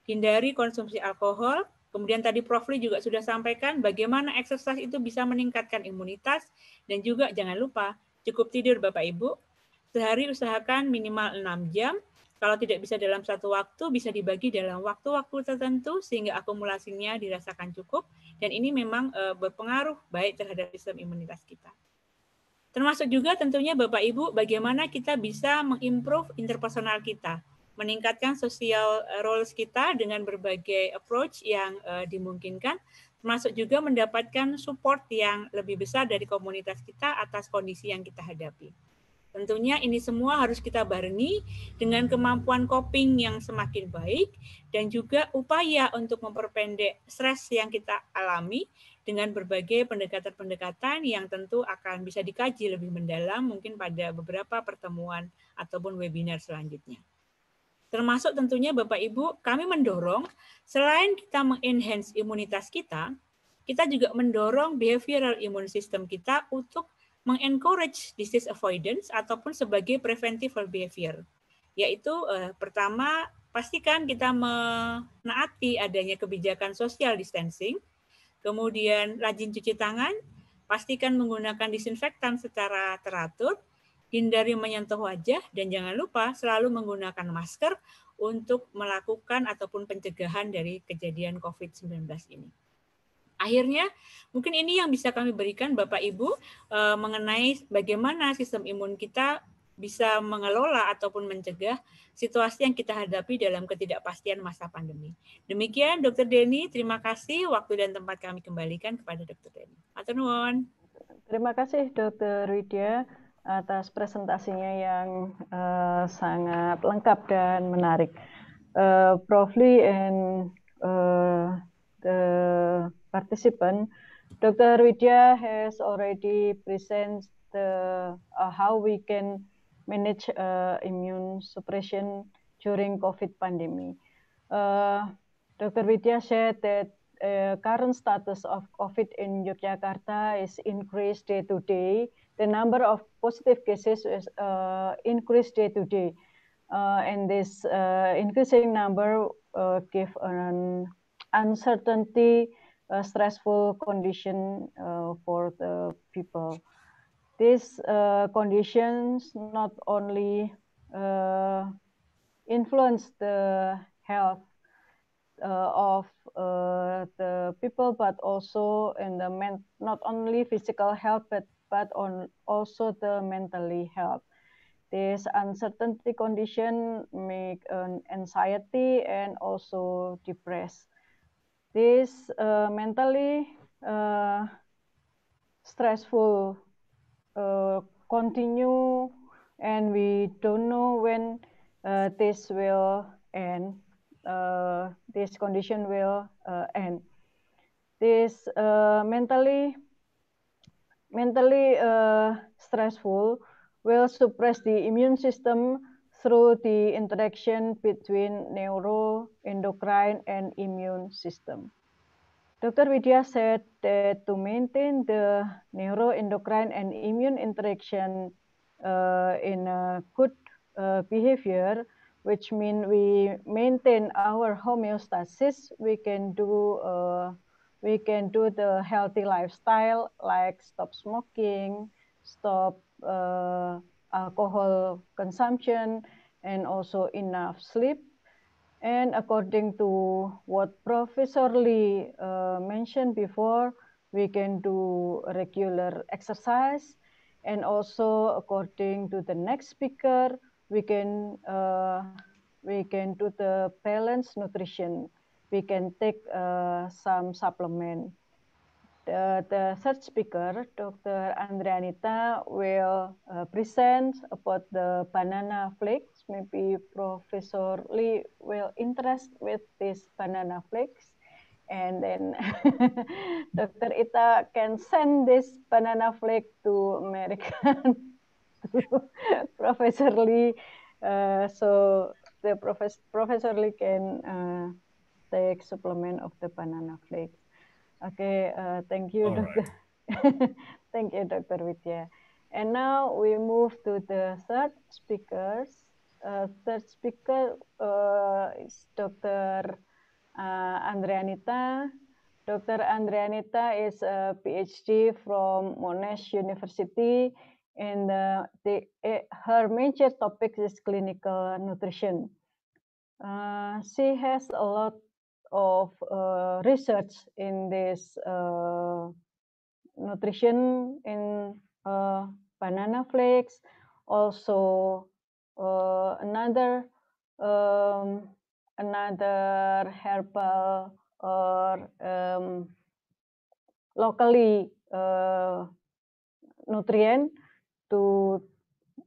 Hindari konsumsi alkohol, Kemudian tadi Prof. Lee juga sudah sampaikan bagaimana eksersis itu bisa meningkatkan imunitas dan juga jangan lupa cukup tidur Bapak Ibu. Sehari usahakan minimal 6 jam kalau tidak bisa dalam satu waktu, bisa dibagi dalam waktu-waktu tertentu sehingga akumulasinya dirasakan cukup. Dan ini memang eh, berpengaruh baik terhadap sistem imunitas kita. Termasuk juga tentunya Bapak Ibu bagaimana kita bisa mengimprove interpersonal kita, meningkatkan sosial eh, roles kita dengan berbagai approach yang eh, dimungkinkan, termasuk juga mendapatkan support yang lebih besar dari komunitas kita atas kondisi yang kita hadapi. Tentunya ini semua harus kita barengi dengan kemampuan coping yang semakin baik dan juga upaya untuk memperpendek stres yang kita alami dengan berbagai pendekatan-pendekatan yang tentu akan bisa dikaji lebih mendalam mungkin pada beberapa pertemuan ataupun webinar selanjutnya. Termasuk tentunya Bapak Ibu, kami mendorong selain kita mengenhance imunitas kita, kita juga mendorong behavioral immune system kita untuk mengencourage disease avoidance ataupun sebagai preventive behavior yaitu eh, pertama pastikan kita menaati adanya kebijakan social distancing kemudian rajin cuci tangan pastikan menggunakan disinfektan secara teratur hindari menyentuh wajah dan jangan lupa selalu menggunakan masker untuk melakukan ataupun pencegahan dari kejadian COVID-19 ini. Akhirnya mungkin ini yang bisa kami berikan Bapak Ibu eh, mengenai bagaimana sistem imun kita bisa mengelola ataupun mencegah situasi yang kita hadapi dalam ketidakpastian masa pandemi. Demikian Dokter Denny, terima kasih waktu dan tempat kami kembalikan kepada Dokter Denny. Matur nuwun. Terima kasih Dokter Widya atas presentasinya yang uh, sangat lengkap dan menarik. Uh, Prof. Lee and uh, the participant. Dr. Widya has already presented the, uh, how we can manage uh, immune suppression during COVID pandemic. Uh, Dr. Widya shared that uh, current status of COVID in Yogyakarta is increased day to day. The number of positive cases is uh, increased day to day. Uh, and this increasing number give an uncertainty a stressful condition uh, for the people. These uh, conditions not only uh, influence the health uh, of uh, the people, but also in the men not only physical health, but, but on also the mentally health. This uncertainty condition make an anxiety and also depressed this uh, mentally uh, stressful uh, continue and we don't know when uh, this will end uh, this condition will uh, end this mentally mentally stressful will suppress the immune system through the interaction between neuro, endocrine, and immune system. Dr. Vidya said that to maintain the neuroendocrine and immune interaction uh, in a good uh, behavior, which means we maintain our homeostasis, we can do uh, we can do the healthy lifestyle like stop smoking, stop uh, alcohol consumption, and also enough sleep. And according to what Professor Lee uh, mentioned before, we can do regular exercise. And also according to the next speaker, we can, uh, we can do the balanced nutrition. We can take uh, some supplement the, the third speaker, Dr. Andreanita, will uh, present about the banana flakes. Maybe Professor Lee will interest with this banana flakes. And then Dr. Ita can send this banana flake to American Professor Lee. Uh, so the professor, professor Lee can uh, take supplement of the banana flakes. Okay, uh, thank you, All Dr. Right. thank you, Dr. Vidya. And now we move to the third speakers. Uh, third speaker uh, is Dr. Andreanita. Dr. Andreanita is a PhD from Monash University, and uh, the, eh, her major topic is clinical nutrition. Uh, she has a lot of uh, research in this uh, nutrition in uh, banana flakes. Also, uh, another um, another herbal or um, locally uh, nutrient to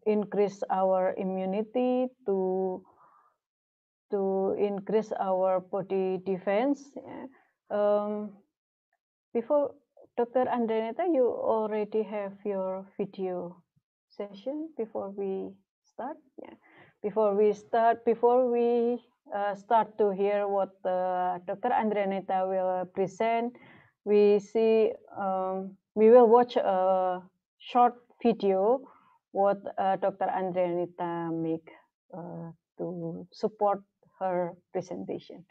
increase our immunity to to increase our body defense. Um, before Dr. Andreneta, you already have your video session before we start. Yeah. Before we start, before we uh, start to hear what uh, Dr. Andreneta will present, we see um, we will watch a short video what uh, Dr. Andreneta make uh, to support her presentation.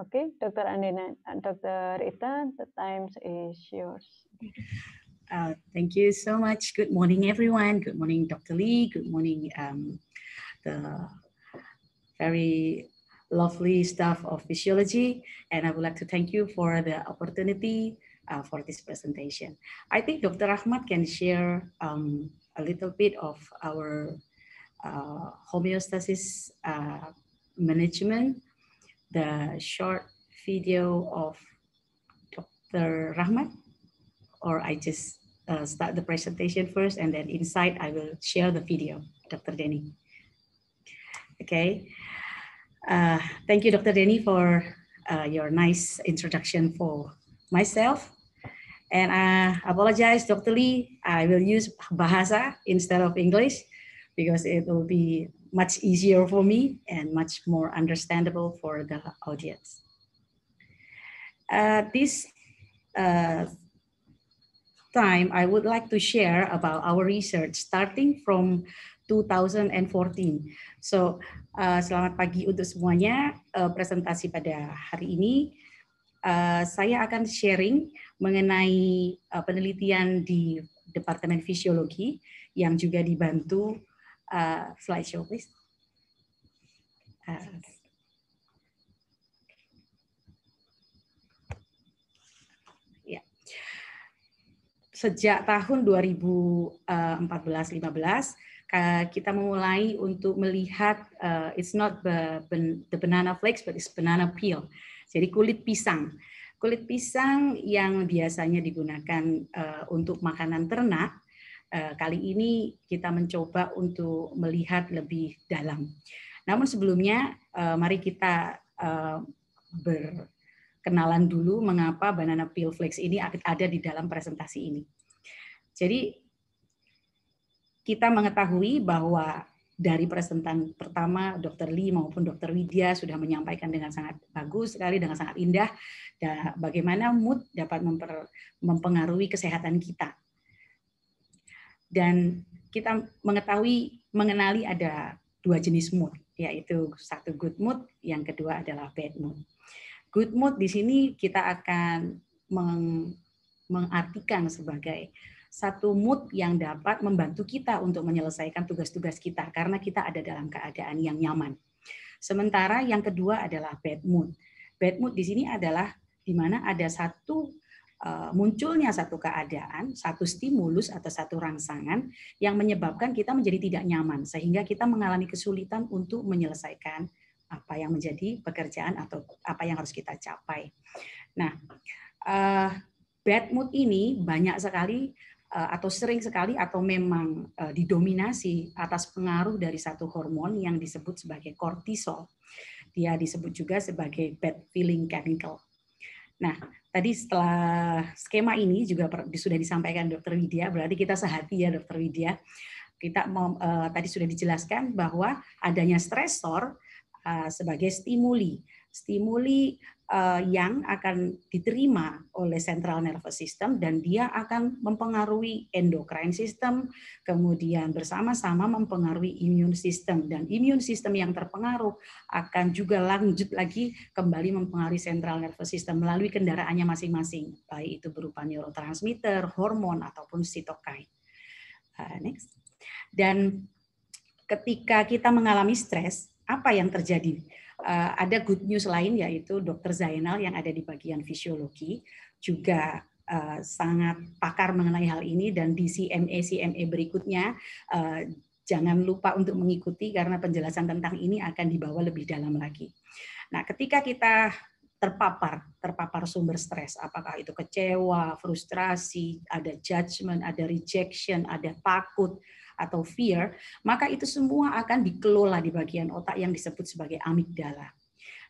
Okay, Dr. and Dr. Rita, the time is yours. Uh, thank you so much. Good morning, everyone. Good morning, Dr. Lee. Good morning, um, the very lovely staff of physiology. And I would like to thank you for the opportunity uh, for this presentation. I think Dr. Ahmad can share um, a little bit of our uh, homeostasis uh, management, the short video of Dr. Rahmat, or I just uh, start the presentation first and then inside I will share the video, Dr. Denny. Okay. Uh, thank you, Dr. Denny, for uh, your nice introduction for myself. And I uh, apologize, Dr. Lee, I will use Bahasa instead of English because it will be much easier for me and much more understandable for the audience. Uh, this uh, time, I would like to share about our research starting from 2014. So, uh, selamat pagi untuk semuanya. Uh, presentasi pada hari ini, uh, saya akan sharing mengenai uh, penelitian di Departemen Fisiologi yang juga dibantu uh, slideshow, please? Uh, okay. Sejak tahun 2014-15, uh, kita memulai untuk melihat uh, it's not the banana flakes but it's banana peel. Jadi kulit pisang. Kulit pisang yang biasanya digunakan uh, untuk makanan ternak Eh, kali ini kita mencoba untuk melihat lebih dalam. Namun sebelumnya eh, mari kita eh, berkenalan dulu mengapa banana peel flex ini ada di dalam presentasi ini. Jadi kita mengetahui bahwa dari presentan pertama Dr. Lee maupun Dr. Widya sudah menyampaikan dengan sangat bagus sekali dengan sangat indah bagaimana mood dapat mempengaruhi kesehatan kita dan kita mengetahui mengenali ada dua jenis mood yaitu satu good mood yang kedua adalah bad mood good mood di sini kita akan meng mengartikan sebagai satu mood yang dapat membantu kita untuk menyelesaikan tugas-tugas kita karena kita ada dalam keadaan yang nyaman sementara yang kedua adalah bad mood bad mood di sini adalah di mana ada satu Eh, munculnya satu keadaan, satu stimulus atau satu rangsangan yang menyebabkan kita menjadi tidak nyaman sehingga kita mengalami kesulitan untuk menyelesaikan apa yang menjadi pekerjaan atau apa yang harus kita capai. Nah, eh, bad mood ini banyak sekali eh, atau sering sekali atau memang didominasi atas pengaruh dari satu hormon yang disebut sebagai kortisol. Dia disebut juga sebagai bad feeling chemical Nah, tadi setelah skema ini juga sudah disampaikan Dokter Widya, berarti kita sehati ya Dokter Widya. Kita mau, eh, tadi sudah dijelaskan bahwa adanya stresor eh, sebagai stimuli, stimuli Eh, yang akan diterima oleh central nervous system dan dia akan mempengaruhi endocrine system, kemudian bersama-sama mempengaruhi immune system dan immune system yang terpengaruh akan juga lanjut lagi kembali mempengaruhi central nervous system melalui kendaraannya masing-masing, baik itu berupa neurotransmitter, hormon ataupun sitokain. Uh, eh, next. Dan ketika kita mengalami stres, apa yang terjadi? Eh, ada good news lain yaitu Dokter Zainal yang ada di bagian fisiologi juga uh, sangat pakar mengenai hal ini dan di CME CME berikutnya uh, jangan lupa untuk mengikuti karena penjelasan tentang ini akan dibawa lebih dalam lagi. Nah, ketika kita terpapar, terpapar sumber stres, apakah itu kecewa, frustrasi, ada judgement, ada rejection, ada takut, atau fear, maka itu semua akan dikelola di bagian otak yang disebut sebagai amigdala.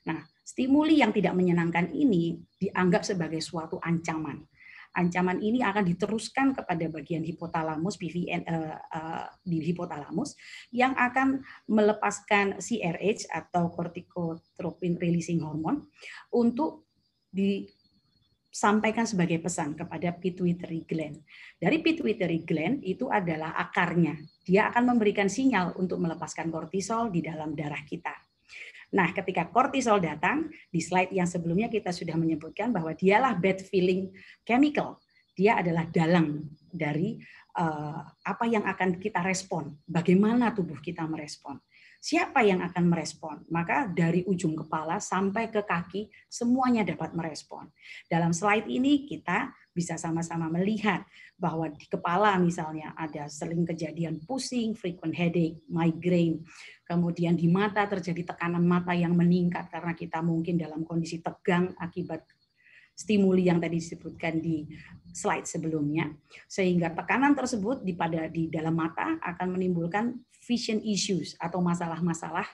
Nah, stimuli yang tidak menyenangkan ini dianggap sebagai suatu ancaman. Ancaman ini akan diteruskan kepada bagian hipotalamus PVN uh, eh, uh, eh, di hipotalamus yang akan melepaskan CRH atau corticotropin releasing hormone untuk di sampaikan sebagai pesan kepada pituitary gland. Dari pituitary gland itu adalah akarnya. Dia akan memberikan sinyal untuk melepaskan kortisol di dalam darah kita. Nah, ketika kortisol datang, di slide yang sebelumnya kita sudah menyebutkan bahwa dialah bad feeling chemical. Dia adalah dalang dari uh, apa yang akan kita respon, bagaimana tubuh kita merespon siapa yang akan merespon? Maka dari ujung kepala sampai ke kaki semuanya dapat merespon. Dalam slide ini kita bisa sama-sama melihat bahwa di kepala misalnya ada sering kejadian pusing, frequent headache, migraine. Kemudian di mata terjadi tekanan mata yang meningkat karena kita mungkin dalam kondisi tegang akibat stimuli yang tadi disebutkan di slide sebelumnya sehingga tekanan tersebut di pada di dalam mata akan menimbulkan vision issues atau masalah-masalah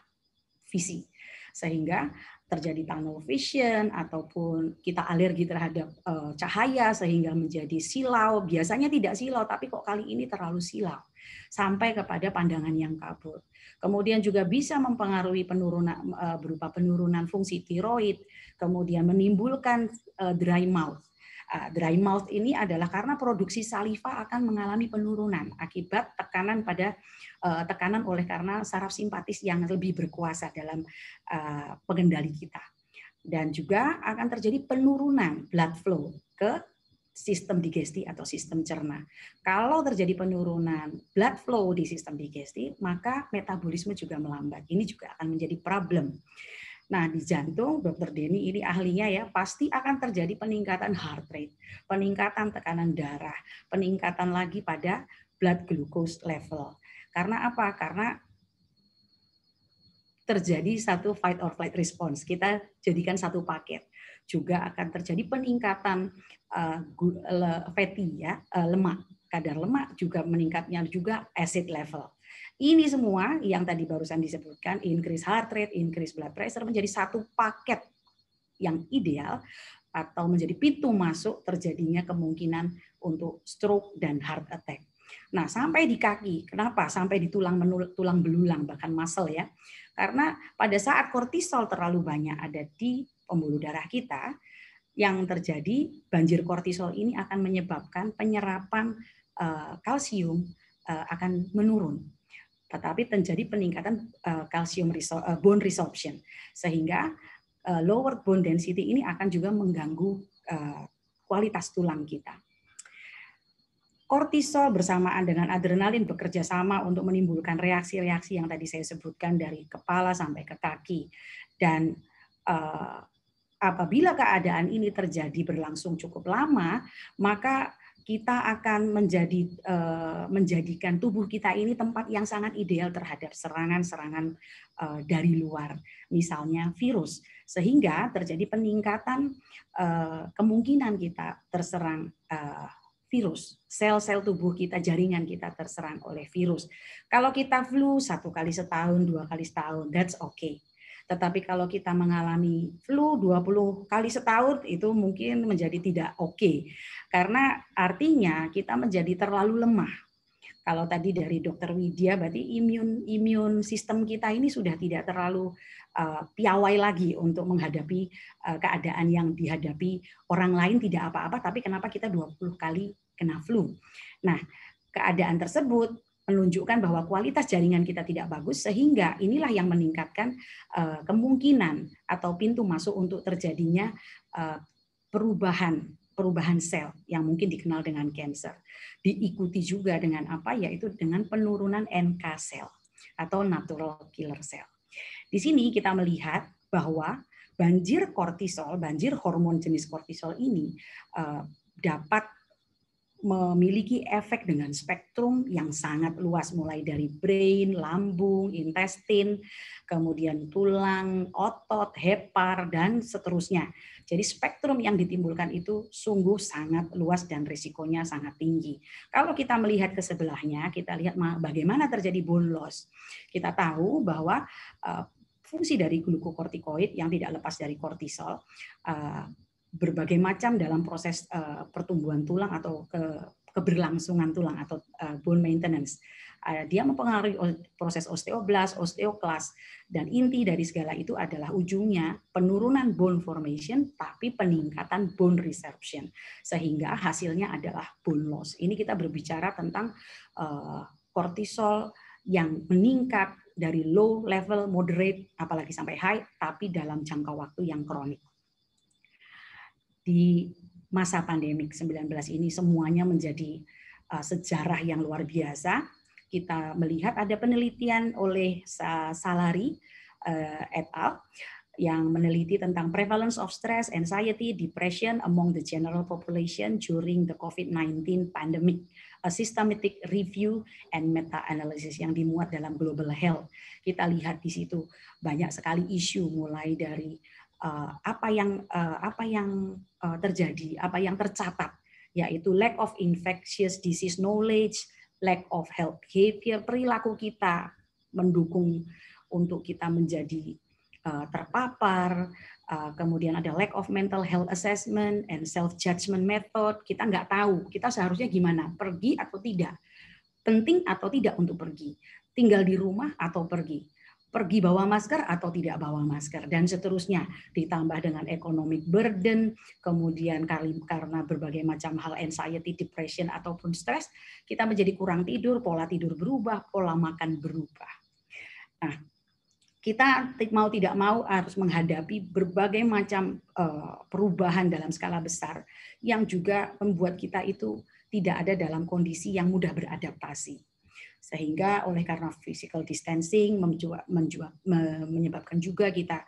visi. Sehingga terjadi tunnel vision ataupun kita alergi terhadap eh, cahaya sehingga menjadi silau. Biasanya tidak silau tapi kok kali ini terlalu silau sampai kepada pandangan yang kabur. Kemudian juga bisa mempengaruhi penurunan eh, berupa penurunan fungsi tiroid, kemudian menimbulkan eh, dry mouth Eh, dry mouth ini adalah karena produksi saliva akan mengalami penurunan akibat tekanan pada eh, tekanan oleh karena saraf simpatis yang lebih berkuasa dalam eh, pengendali kita. Dan juga akan terjadi penurunan blood flow ke sistem digesti atau sistem cerna. Kalau terjadi penurunan blood flow di sistem digesti, maka metabolisme juga melambat. Ini juga akan menjadi problem. Nah, di jantung, dokter Denny ini ahlinya ya, pasti akan terjadi peningkatan heart rate, peningkatan tekanan darah, peningkatan lagi pada blood glucose level. Karena apa? Karena terjadi satu fight or flight response. Kita jadikan satu paket. Juga akan terjadi peningkatan uh, fatty ya, eh, lemak. Kadar lemak juga meningkatnya juga acid level ini semua yang tadi barusan disebutkan, increase heart rate, increase blood pressure, menjadi satu paket yang ideal atau menjadi pintu masuk terjadinya kemungkinan untuk stroke dan heart attack. Nah, sampai di kaki, kenapa? Sampai di tulang menul, tulang belulang bahkan muscle ya. Karena pada saat kortisol terlalu banyak ada di pembuluh darah kita, yang terjadi banjir kortisol ini akan menyebabkan penyerapan eh, kalsium eh, akan menurun tetapi terjadi peningkatan eh, kalsium eh, bone resorption sehingga eh, lower bone density ini akan juga mengganggu kualitas tulang kita. Kortisol bersamaan dengan adrenalin bekerja sama untuk menimbulkan reaksi-reaksi yang tadi saya sebutkan dari kepala sampai ke kaki dan apabila keadaan ini terjadi berlangsung cukup lama, maka kita akan menjadi eh, menjadikan tubuh kita ini tempat yang sangat ideal terhadap serangan-serangan eh, dari luar, misalnya virus, sehingga terjadi peningkatan eh, kemungkinan kita terserang virus, sel-sel tubuh kita, jaringan kita terserang oleh virus. Kalau kita flu satu kali setahun, dua kali setahun, that's okay. Tetapi kalau kita mengalami flu 20 kali setahun itu mungkin menjadi tidak oke. Okay. Karena artinya kita menjadi terlalu lemah. Kalau tadi dari dokter Widya berarti imun imun sistem kita ini sudah tidak terlalu uh, piawai lagi untuk menghadapi uh, keadaan yang dihadapi orang lain tidak apa-apa tapi kenapa kita 20 kali kena flu. Nah, keadaan tersebut menunjukkan bahwa kualitas jaringan kita tidak bagus sehingga inilah yang meningkatkan eh, kemungkinan atau pintu masuk untuk terjadinya eh, perubahan perubahan sel yang mungkin dikenal dengan cancer. Diikuti juga dengan apa yaitu dengan penurunan NK cell atau natural killer cell. Di sini kita melihat bahwa banjir kortisol, banjir hormon jenis kortisol ini eh, dapat memiliki efek dengan spektrum yang sangat luas mulai dari brain, lambung, intestin, kemudian tulang, otot, hepar dan seterusnya. Jadi spektrum yang ditimbulkan itu sungguh sangat luas dan risikonya sangat tinggi. Kalau kita melihat ke sebelahnya, kita lihat bagaimana terjadi bone loss. Kita tahu bahwa eh, fungsi dari glukokortikoid yang tidak lepas dari kortisol eh, berbagai macam dalam proses uh, pertumbuhan tulang atau ke, keberlangsungan tulang atau uh, bone maintenance. Uh, dia mempengaruhi proses osteoblast, osteoklas, dan inti dari segala itu adalah ujungnya penurunan bone formation tapi peningkatan bone resorption sehingga hasilnya adalah bone loss. Ini kita berbicara tentang uh, kortisol yang meningkat dari low level, moderate, apalagi sampai high, tapi dalam jangka waktu yang kronik di masa pandemik 19 ini semuanya menjadi eh, sejarah yang luar biasa. Kita melihat ada penelitian oleh Salari eh, et al yang meneliti tentang prevalence of stress, anxiety, depression among the general population during the COVID-19 pandemic, a systematic review and meta-analysis yang dimuat dalam Global Health. Kita lihat di situ banyak sekali isu mulai dari uh, apa yang uh, apa yang uh, terjadi, apa yang tercatat, yaitu lack of infectious disease knowledge, lack of health behavior, perilaku kita mendukung untuk kita menjadi uh, terpapar, uh, kemudian ada lack of mental health assessment and self judgment method. Kita nggak tahu kita seharusnya gimana, pergi atau tidak, penting atau tidak untuk pergi, tinggal di rumah atau pergi pergi bawa masker atau tidak bawa masker dan seterusnya ditambah dengan economic burden kemudian karena berbagai macam hal anxiety depression ataupun stres kita menjadi kurang tidur pola tidur berubah pola makan berubah nah kita mau tidak mau harus menghadapi berbagai macam eh, perubahan dalam skala besar yang juga membuat kita itu tidak ada dalam kondisi yang mudah beradaptasi sehingga oleh karena physical distancing menyebabkan juga kita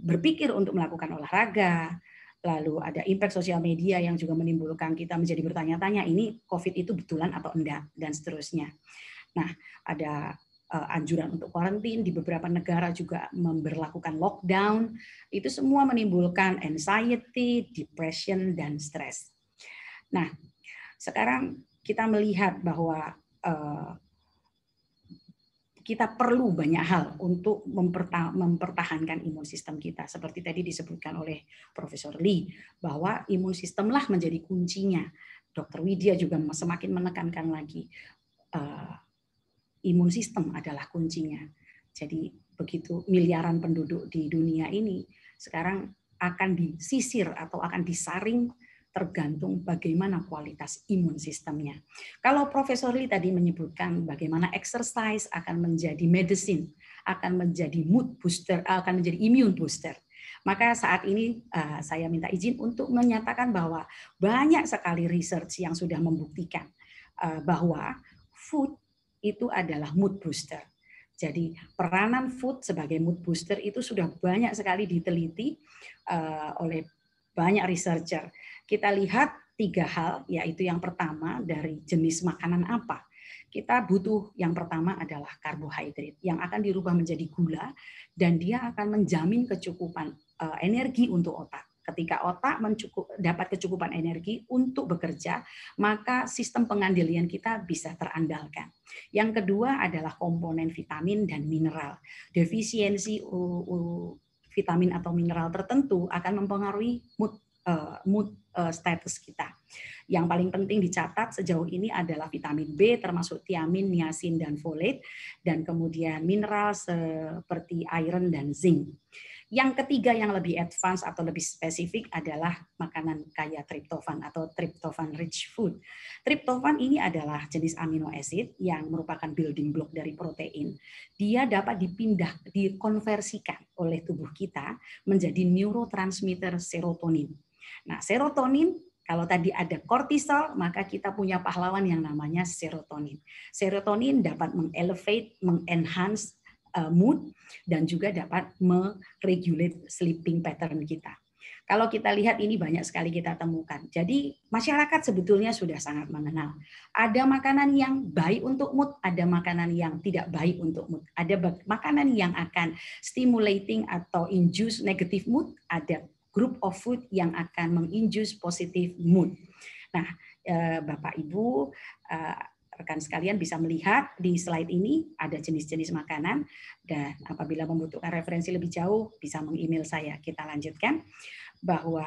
berpikir untuk melakukan olahraga, lalu ada impact sosial media yang juga menimbulkan kita menjadi bertanya-tanya ini COVID itu betulan atau enggak dan seterusnya. Nah, ada eh, anjuran untuk karantin di beberapa negara juga memberlakukan lockdown. Itu semua menimbulkan anxiety, depression dan stress. Nah, sekarang kita melihat bahwa Eh, kita perlu banyak hal untuk mempertahankan imun sistem kita. Seperti tadi disebutkan oleh Profesor Lee, bahwa imun sistemlah menjadi kuncinya. Dokter Widya juga semakin menekankan lagi, uh, imun sistem adalah kuncinya. Jadi begitu miliaran penduduk di dunia ini, sekarang akan disisir atau akan disaring tergantung bagaimana kualitas imun sistemnya. Kalau Profesor Lee tadi menyebutkan bagaimana exercise akan menjadi medicine, akan menjadi mood booster, akan menjadi immune booster. Maka saat ini uh, saya minta izin untuk menyatakan bahwa banyak sekali research yang sudah membuktikan uh, bahwa food itu adalah mood booster. Jadi peranan food sebagai mood booster itu sudah banyak sekali diteliti uh, oleh banyak researcher kita lihat tiga hal, yaitu yang pertama dari jenis makanan apa. Kita butuh yang pertama adalah karbohidrat yang akan dirubah menjadi gula dan dia akan menjamin kecukupan eh, energi untuk otak. Ketika otak mencukup, dapat kecukupan energi untuk bekerja, maka sistem pengandalian kita bisa terandalkan. Yang kedua adalah komponen vitamin dan mineral. Defisiensi vitamin atau mineral tertentu akan mempengaruhi mood, eh, mood Eh, status kita. Yang paling penting dicatat sejauh ini adalah vitamin B termasuk tiamin, niacin dan folat dan kemudian mineral seperti iron dan zinc. Yang ketiga yang lebih advance atau lebih spesifik adalah makanan kaya triptofan atau triptofan rich food. Triptofan ini adalah jenis amino acid yang merupakan building block dari protein. Dia dapat dipindah, dikonversikan oleh tubuh kita menjadi neurotransmitter serotonin Nah, serotonin kalau tadi ada kortisol, maka kita punya pahlawan yang namanya serotonin. Serotonin dapat mengelevate, mengenhance eh, mood dan juga dapat meregulate sleeping pattern kita. Kalau kita lihat ini banyak sekali kita temukan. Jadi masyarakat sebetulnya sudah sangat mengenal. Ada makanan yang baik untuk mood, ada makanan yang tidak baik untuk mood. Ada makanan yang akan stimulating atau induce negative mood, ada group of food yang akan menginduce positif mood. Nah, eh, Bapak Ibu, eh, rekan sekalian bisa melihat di slide ini ada jenis-jenis makanan dan apabila membutuhkan referensi lebih jauh bisa meng-email saya. Kita lanjutkan bahwa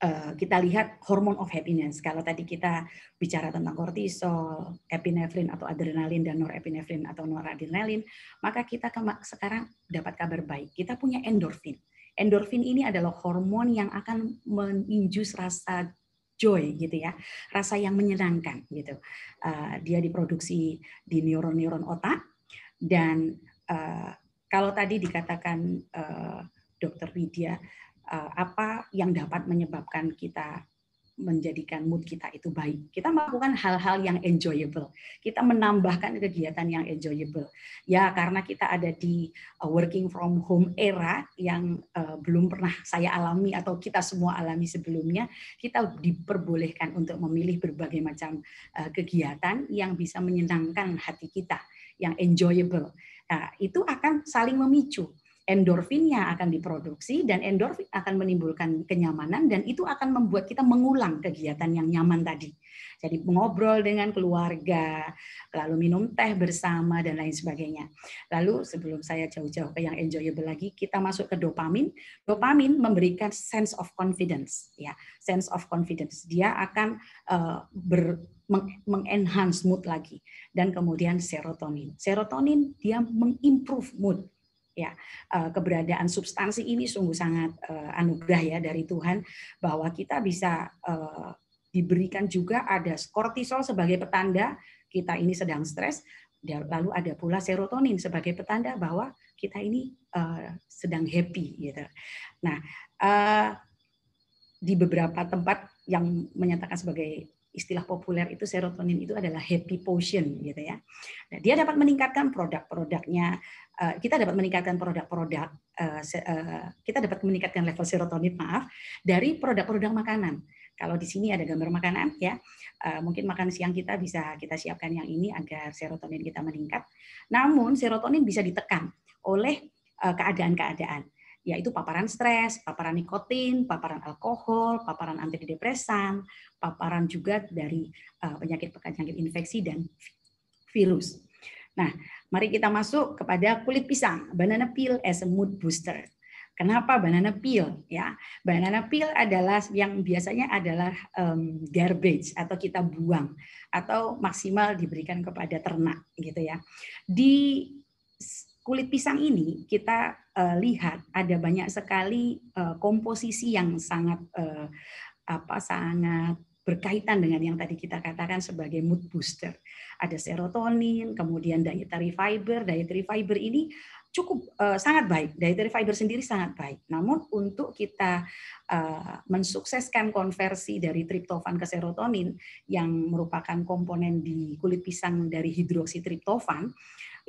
eh, kita lihat hormon of happiness. Kalau tadi kita bicara tentang kortisol, epinefrin atau adrenalin dan norepinefrin atau noradrenalin, maka kita sekarang dapat kabar baik. Kita punya endorfin endorfin ini adalah hormon yang akan meninjus rasa joy gitu ya, rasa yang menyenangkan gitu. Uh, dia diproduksi di neuron-neuron otak dan uh, kalau tadi dikatakan uh, Dokter Widya uh, apa yang dapat menyebabkan kita menjadikan mood kita itu baik. Kita melakukan hal-hal yang enjoyable. Kita menambahkan kegiatan yang enjoyable. Ya, karena kita ada di uh, working from home era yang uh, belum pernah saya alami atau kita semua alami sebelumnya, kita diperbolehkan untuk memilih berbagai macam uh, kegiatan yang bisa menyenangkan hati kita, yang enjoyable. Nah, itu akan saling memicu endorfinnya akan diproduksi dan endorfin akan menimbulkan kenyamanan dan itu akan membuat kita mengulang kegiatan yang nyaman tadi. Jadi mengobrol dengan keluarga, lalu minum teh bersama dan lain sebagainya. Lalu sebelum saya jauh-jauh ke yang enjoyable lagi, kita masuk ke dopamin. Dopamin memberikan sense of confidence ya, sense of confidence. Dia akan uh, ber mengenhance mood lagi dan kemudian serotonin. Serotonin dia mengimprove mood ya eh, keberadaan substansi ini sungguh sangat eh, anugerah ya dari Tuhan bahwa kita bisa eh, diberikan juga ada kortisol sebagai petanda kita ini sedang stres lalu ada pula serotonin sebagai petanda bahwa kita ini sedang happy gitu. Nah, di beberapa tempat yang menyatakan sebagai istilah populer itu serotonin itu adalah happy potion gitu ya. Nah, dia dapat meningkatkan produk-produknya, eh, kita dapat meningkatkan produk-produk, eh, eh, kita dapat meningkatkan level serotonin maaf dari produk-produk makanan. Kalau di sini ada gambar makanan ya, mungkin makan siang kita bisa kita siapkan yang ini agar serotonin kita meningkat. Namun serotonin bisa ditekan oleh keadaan-keadaan yaitu paparan stres, paparan nikotin, paparan alkohol, paparan antidepresan, paparan juga dari penyakit-penyakit eh, infeksi dan virus. Nah, mari kita masuk kepada kulit pisang, banana peel as a mood booster. Kenapa banana peel? Ya, banana peel adalah yang biasanya adalah um, garbage atau kita buang atau maksimal diberikan kepada ternak, gitu ya. Di kulit pisang ini kita uh, lihat ada banyak sekali uh, komposisi yang sangat uh, apa sangat berkaitan dengan yang tadi kita katakan sebagai mood booster. Ada serotonin, kemudian dietary fiber. Dietary fiber ini cukup uh, sangat baik. Dietary fiber sendiri sangat baik. Namun untuk kita uh, mensukseskan konversi dari triptofan ke serotonin yang merupakan komponen di kulit pisang dari hidroksitriptofan,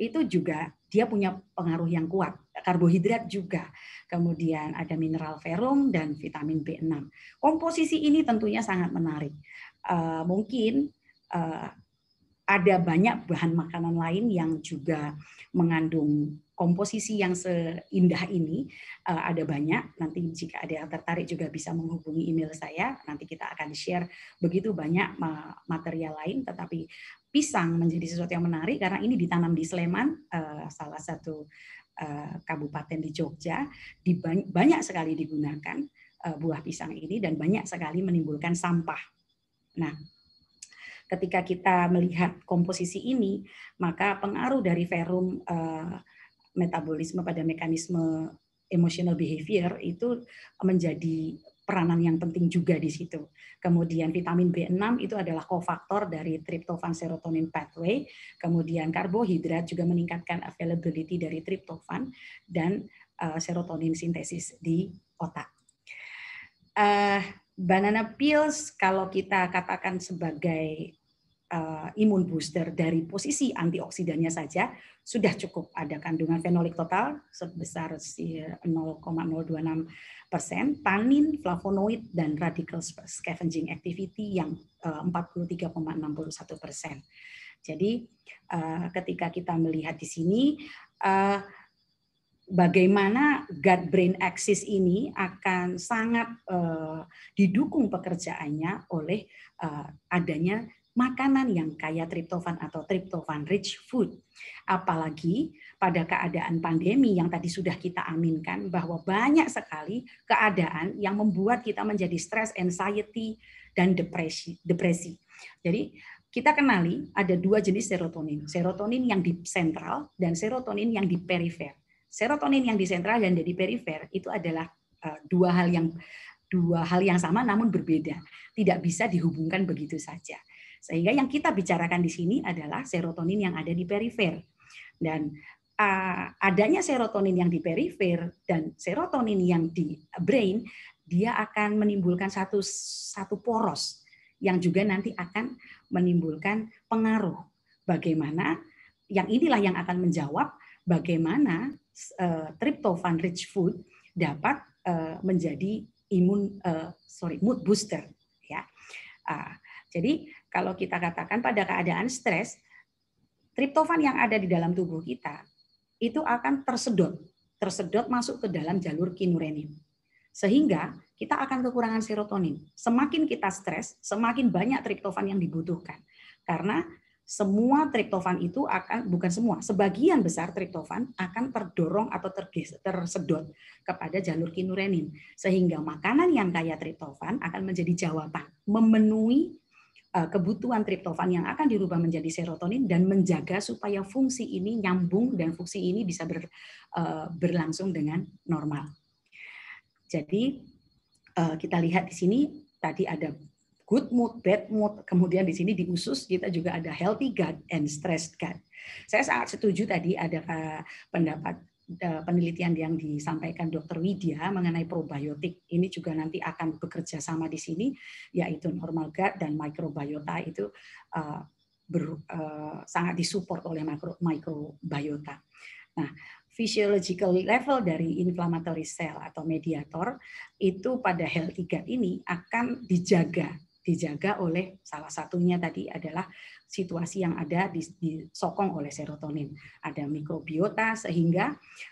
itu juga dia punya pengaruh yang kuat. Karbohidrat juga. Kemudian ada mineral ferum dan vitamin B6. Komposisi ini tentunya sangat menarik. Eh, mungkin eh, ada banyak bahan makanan lain yang juga mengandung komposisi yang seindah ini eh, ada banyak. Nanti jika ada yang tertarik juga bisa menghubungi email saya. Nanti kita akan share begitu banyak material lain. Tetapi pisang menjadi sesuatu yang menarik karena ini ditanam di Sleman, eh, salah satu eh, kabupaten di Jogja, banyak sekali digunakan eh, buah pisang ini dan banyak sekali menimbulkan sampah. Nah, ketika kita melihat komposisi ini, maka pengaruh dari ferum metabolisme pada mekanisme emotional behavior itu menjadi peranan yang penting juga di situ. Kemudian vitamin B6 itu adalah kofaktor dari tryptophan serotonin pathway, kemudian karbohidrat juga meningkatkan availability dari tryptophan dan uh, serotonin sintesis di otak. Uh, banana peels kalau kita katakan sebagai uh, imun booster dari posisi antioksidannya saja sudah cukup ada kandungan fenolik total sebesar 0,026 eh, persen, tanin, flavonoid, dan radical scavenging activity yang eh, uh, 43,61 persen. Jadi uh, ketika kita melihat di sini uh, bagaimana gut brain axis ini akan sangat uh, didukung pekerjaannya oleh uh, adanya makanan yang kaya triptofan atau triptofan rich food. Apalagi pada keadaan pandemi yang tadi sudah kita aminkan bahwa banyak sekali keadaan yang membuat kita menjadi stres, anxiety, dan depresi. depresi. Jadi kita kenali ada dua jenis serotonin. Serotonin yang di sentral dan serotonin yang di perifer. Serotonin yang di sentral dan di perifer itu adalah eh, dua hal yang dua hal yang sama namun berbeda. Tidak bisa dihubungkan begitu saja. Sehingga yang kita bicarakan di sini adalah serotonin yang ada di perifer. Dan adanya serotonin yang di perifer dan serotonin yang di brain, dia akan menimbulkan satu satu poros yang juga nanti akan menimbulkan pengaruh bagaimana yang inilah yang akan menjawab bagaimana uh, tryptophan rich food dapat e, menjadi imun e, sorry mood booster ya jadi kalau kita katakan pada keadaan stres, triptofan yang ada di dalam tubuh kita itu akan tersedot, tersedot masuk ke dalam jalur kinurenin. Sehingga kita akan kekurangan serotonin. Semakin kita stres, semakin banyak triptofan yang dibutuhkan. Karena semua triptofan itu akan bukan semua, sebagian besar triptofan akan terdorong atau tersedot kepada jalur kinurenin. Sehingga makanan yang kaya triptofan akan menjadi jawaban, memenuhi Eh, kebutuhan triptofan yang akan dirubah menjadi serotonin dan menjaga supaya fungsi ini nyambung dan fungsi ini bisa ber, eh, berlangsung dengan normal. Jadi eh, kita lihat di sini tadi ada good mood, bad mood, kemudian di sini di usus kita juga ada healthy gut and stressed gut. Saya sangat setuju tadi ada pendapat penelitian yang disampaikan Dr. Widya mengenai probiotik ini juga nanti akan bekerja sama di sini yaitu normal gut dan microbiota itu eh, ber, eh, sangat disupport oleh mikro, mikrobiota. Nah, physiological level dari inflammatory cell atau mediator itu pada healthy gut ini akan dijaga dijaga oleh salah satunya tadi adalah situasi yang ada disokong oleh serotonin. Ada mikrobiota sehingga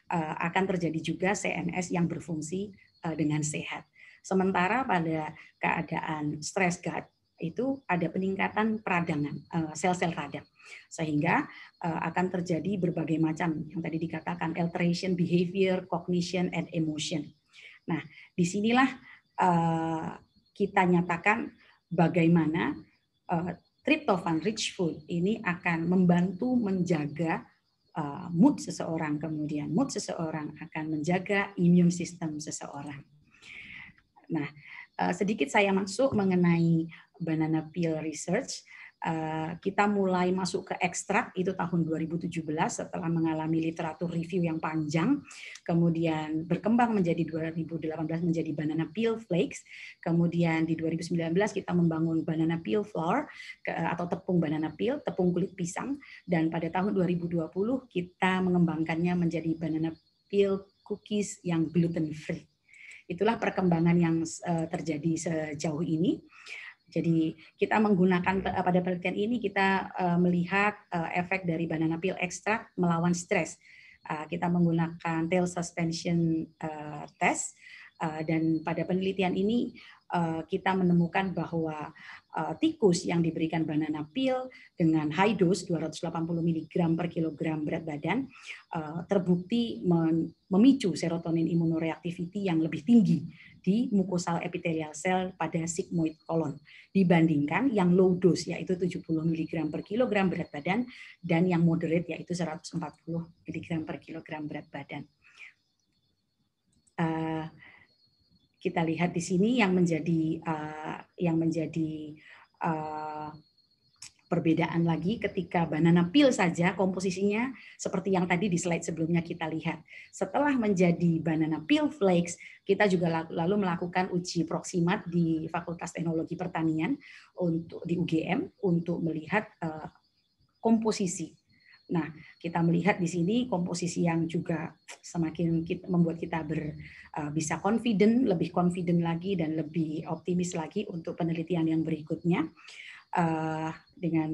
eh, akan terjadi juga CNS yang berfungsi eh, dengan sehat. Sementara pada keadaan stres gut itu ada peningkatan peradangan eh, sel-sel radang sehingga akan terjadi berbagai macam yang tadi dikatakan alteration behavior, cognition and emotion. Nah, disinilah kita nyatakan bagaimana uh, eh, triptofan rich food ini akan membantu menjaga uh, mood seseorang kemudian mood seseorang akan menjaga imun sistem seseorang. Nah, uh, sedikit saya masuk mengenai banana peel research. Eh, kita mulai masuk ke ekstrak itu tahun 2017 setelah mengalami literatur review yang panjang, kemudian berkembang menjadi 2018 menjadi banana peel flakes, kemudian di 2019 kita membangun banana peel flour eh, atau tepung banana peel, tepung kulit pisang, dan pada tahun 2020 kita mengembangkannya menjadi banana peel cookies yang gluten free. Itulah perkembangan yang eh, terjadi sejauh ini. Jadi kita menggunakan eh, pada penelitian ini kita eh, melihat eh, efek dari banana peel extract melawan stres. kita menggunakan tail suspension test dan pada penelitian ini kita menemukan bahwa tikus yang diberikan banana peel dengan high dose 280 mg per kilogram berat badan terbukti memicu serotonin immunoreactivity yang lebih tinggi di mukosal epitelial sel pada sigmoid kolon dibandingkan yang low dose yaitu 70 mg per kilogram berat badan dan yang moderate yaitu 140 mg per kilogram berat badan. Eh, kita lihat di sini yang menjadi eh, yang menjadi eh, perbedaan lagi ketika banana peel saja komposisinya seperti yang tadi di slide sebelumnya kita lihat. Setelah menjadi banana peel flakes, kita juga lalu melakukan uji proksimat di Fakultas Teknologi Pertanian untuk di UGM untuk melihat eh, komposisi. Nah, kita melihat di sini komposisi yang juga semakin kita, membuat kita ber, eh, bisa confident, lebih confident lagi dan lebih optimis lagi untuk penelitian yang berikutnya uh, dengan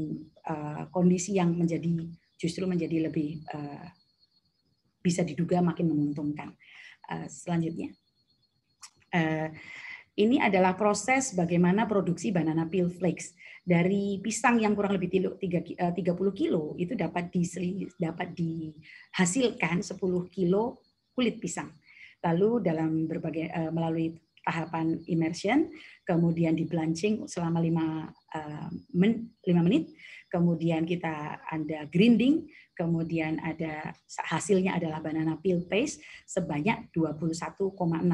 uh, kondisi yang menjadi justru menjadi lebih uh, bisa diduga makin menguntungkan. Uh, selanjutnya, uh, ini adalah proses bagaimana produksi banana peel flakes dari pisang yang kurang lebih 30 kilo itu dapat diseli, dapat dihasilkan 10 kilo kulit pisang. Lalu dalam berbagai melalui tahapan immersion, kemudian di blanching selama 5 eh, men, menit, kemudian kita ada grinding, kemudian ada hasilnya adalah banana peel paste sebanyak 21,6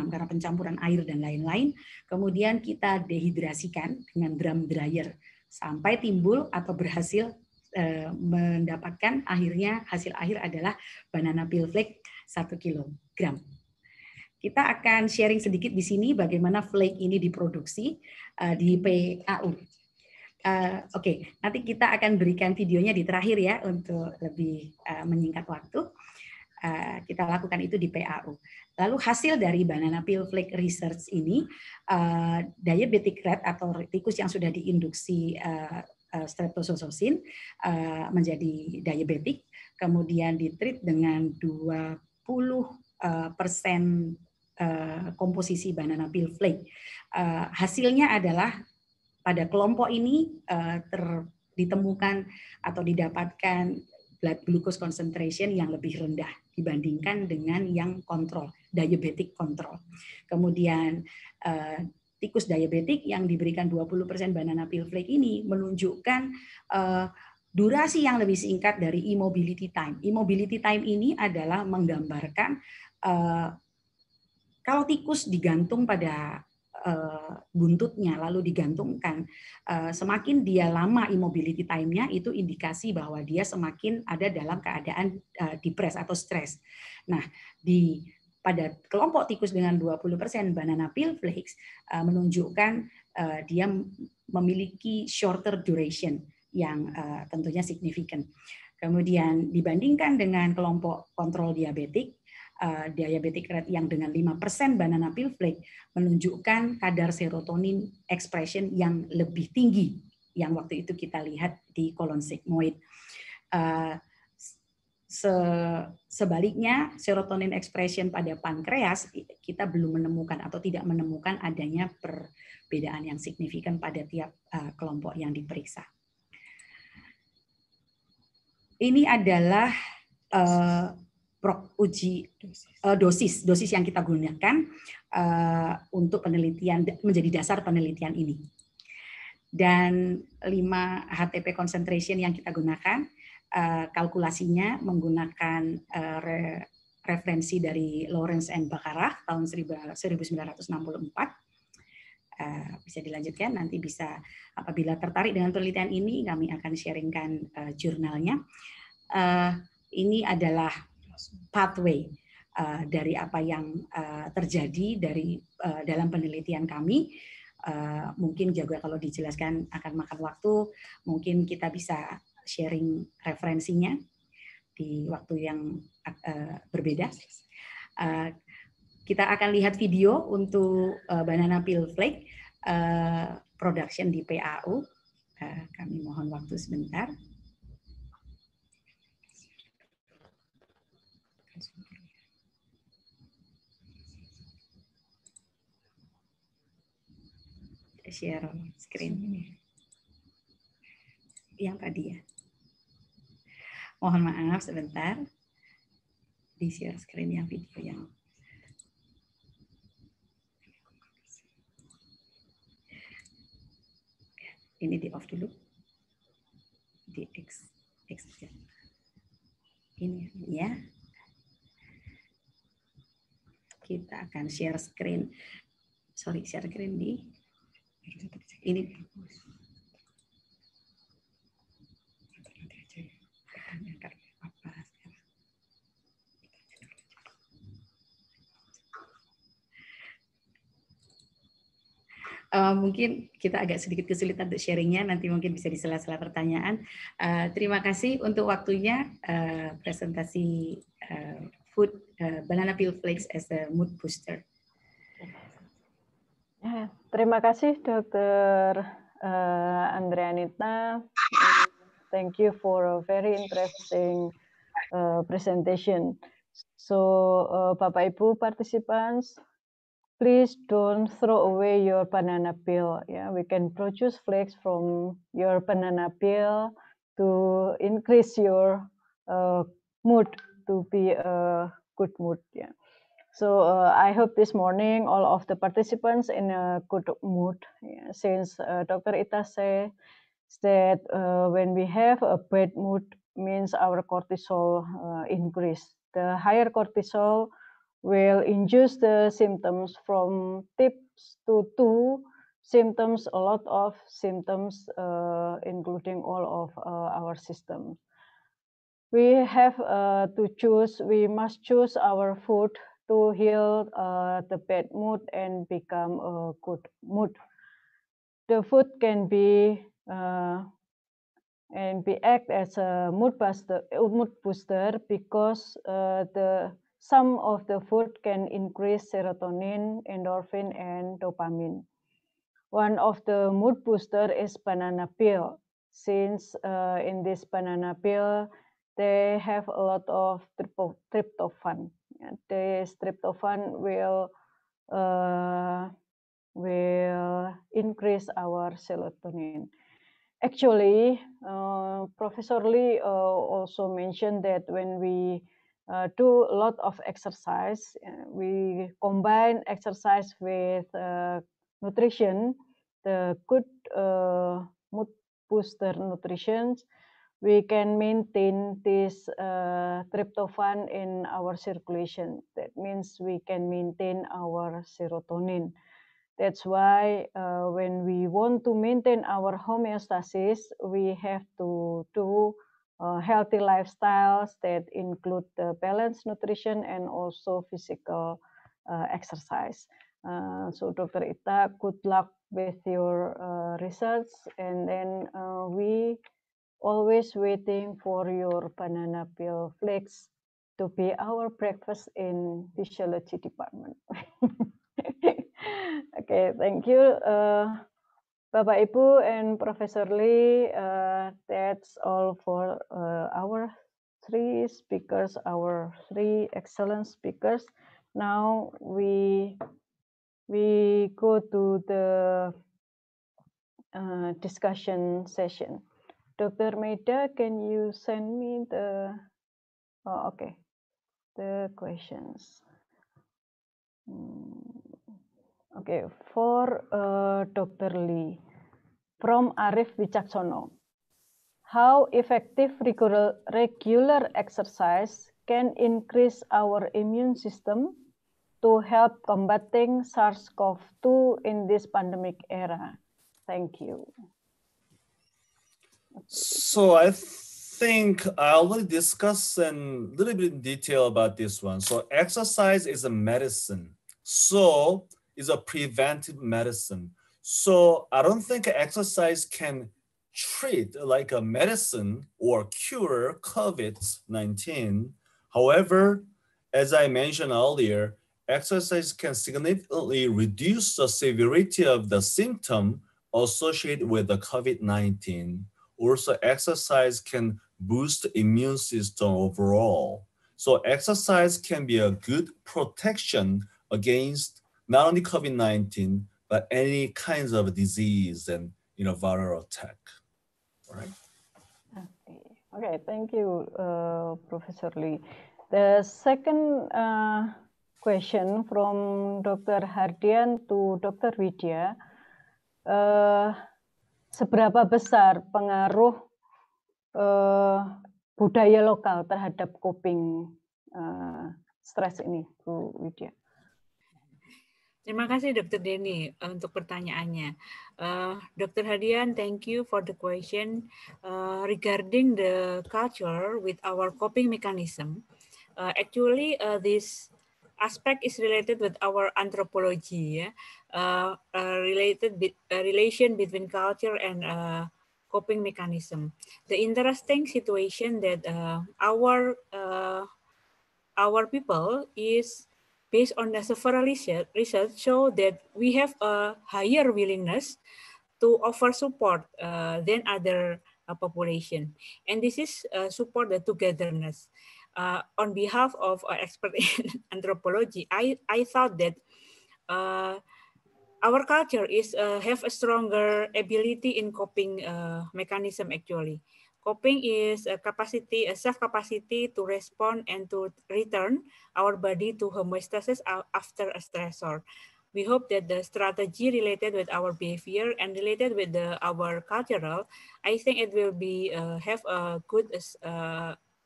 karena pencampuran air dan lain-lain. Kemudian kita dehidrasikan dengan drum dryer sampai timbul atau berhasil eh, mendapatkan akhirnya hasil akhir adalah banana peel flake 1 kg. Kita akan sharing sedikit di sini bagaimana flake ini diproduksi uh, di PAU. Uh, eh, Oke, okay. nanti kita akan berikan videonya di terakhir ya untuk lebih uh, menyingkat waktu. Uh, kita lakukan itu di PAU. Lalu hasil dari banana peel flake research ini, uh, diabetic rat atau tikus yang sudah diinduksi uh, menjadi diabetik, kemudian ditreat dengan 20 persen Eh, komposisi banana peel flake. Eh, hasilnya adalah pada kelompok ini eh, ter, ditemukan atau didapatkan blood glucose concentration yang lebih rendah dibandingkan dengan yang kontrol, diabetic kontrol. Kemudian tikus diabetik yang diberikan 20% banana peel flake ini menunjukkan durasi yang lebih singkat dari immobility time. Immobility time ini adalah menggambarkan kalau tikus digantung pada eh, buntutnya lalu digantungkan eh, semakin dia lama immobility time-nya itu indikasi bahwa dia semakin ada dalam keadaan eh, depres atau stres. Nah, di pada kelompok tikus dengan 20% banana peel flakes menunjukkan dia memiliki shorter duration yang tentunya signifikan. Kemudian dibandingkan dengan kelompok kontrol diabetik diabetik eh, diabetic yang dengan 5% banana peel flake menunjukkan kadar serotonin expression yang lebih tinggi yang waktu itu kita lihat di kolon sigmoid. Eh, sebaliknya serotonin expression pada pankreas kita belum menemukan atau tidak menemukan adanya perbedaan yang signifikan pada tiap eh, kelompok yang diperiksa. Ini adalah prok uji eh, dosis dosis yang kita gunakan eh, untuk penelitian menjadi dasar penelitian ini dan 5 HTP concentration yang kita gunakan eh, kalkulasinya menggunakan referensi dari Lawrence and Bacharach tahun 1964 Uh, bisa dilanjutkan nanti bisa apabila tertarik dengan penelitian ini kami akan sharingkan jurnalnya. ini adalah pathway uh, dari apa yang uh, terjadi dari uh, dalam penelitian kami. Uh, mungkin juga kalau dijelaskan akan makan waktu, mungkin kita bisa sharing referensinya di waktu yang uh, berbeda. Uh, kita akan lihat video untuk uh, banana peel flake uh, production di PAU. Uh, kami mohon waktu sebentar. share screen ini. Yang tadi ya. Mohon maaf sebentar. Di share screen yang video yang ini di off dulu di X X ini ya kita akan share screen sorry share screen di ini Uh, mungkin kita agak sedikit kesulitan untuk sharingnya, nanti mungkin bisa di sela pertanyaan. Uh, terima kasih untuk waktunya uh, presentasi uh, food uh, banana peel flakes as a mood booster. Yeah. Terima kasih Dr. Uh, eh, Andreanita. Thank you for a very interesting uh, presentation. So, uh, Bapak Ibu participants, please don't throw away your banana peel. Yeah, we can produce flakes from your banana peel to increase your uh, mood to be a good mood. Yeah. So uh, I hope this morning all of the participants in a good mood yeah, since uh, Dr. Ita said that uh, when we have a bad mood means our cortisol uh, increase. The higher cortisol will induce the symptoms from tips to two symptoms, a lot of symptoms, uh, including all of uh, our systems. We have to choose, we must choose our food to heal uh, the bad mood and become a good mood. The food can be uh, and be act as a mood booster, uh, mood booster because uh, the some of the food can increase serotonin, endorphin, and dopamine. One of the mood booster is banana peel. Since uh, in this banana peel, they have a lot of tryptophan the tryptophan will uh, will increase our serotonin. Actually, uh, Professor Lee uh, also mentioned that when we uh, do a lot of exercise, uh, we combine exercise with uh, nutrition, the good mood booster nutrition we can maintain this uh, tryptophan in our circulation. That means we can maintain our serotonin. That's why uh, when we want to maintain our homeostasis, we have to do uh, healthy lifestyles that include the balanced nutrition and also physical uh, exercise. Uh, so, Dr. Ita, good luck with your uh, research. And then uh, we always waiting for your banana peel flakes to be our breakfast in physiology department. okay, thank you. Uh, Bapak Ibu and Professor Lee, uh, that's all for uh, our three speakers, our three excellent speakers. Now we we go to the uh, discussion session. Dr. Mehta, can you send me the, oh, okay, the questions. Hmm, okay, for uh, Dr. Lee, from Arif Wicaksono, how effective regular, regular exercise can increase our immune system to help combating SARS-CoV-2 in this pandemic era? Thank you. So I think I already discussed a little bit in detail about this one. So exercise is a medicine. So is a preventive medicine. So I don't think exercise can treat like a medicine or cure COVID-19. However, as I mentioned earlier, exercise can significantly reduce the severity of the symptom associated with the COVID-19 also exercise can boost immune system overall. So exercise can be a good protection against not only COVID-19, but any kinds of disease and you know viral attack. All right. Okay, thank you, uh, Professor Lee. The second uh, question from Dr. Hardian to Dr. Vidya. Uh, seberapa besar pengaruh eh, budaya lokal terhadap coping eh, stres ini, Bu Widya? Terima kasih Dr. Denny eh, untuk pertanyaannya. Uh, eh, Dr. Hadian, thank you for the question uh, regarding the culture with our coping mechanism. Uh, actually, uh, this aspect is related with our anthropology, yeah? uh, uh, related be uh, relation between culture and uh, coping mechanism. The interesting situation that uh, our our people is based on the several research, research show that we have a higher willingness to offer support than other population. And this is support the togetherness uh, on behalf of our uh, expert in anthropology, I, I thought that uh, our culture is uh, have a stronger ability in coping uh, mechanism actually. Coping is a capacity, a self-capacity to respond and to return our body to homeostasis after a stressor. We hope that the strategy related with our behavior and related with the, our cultural, I think it will be uh, have a good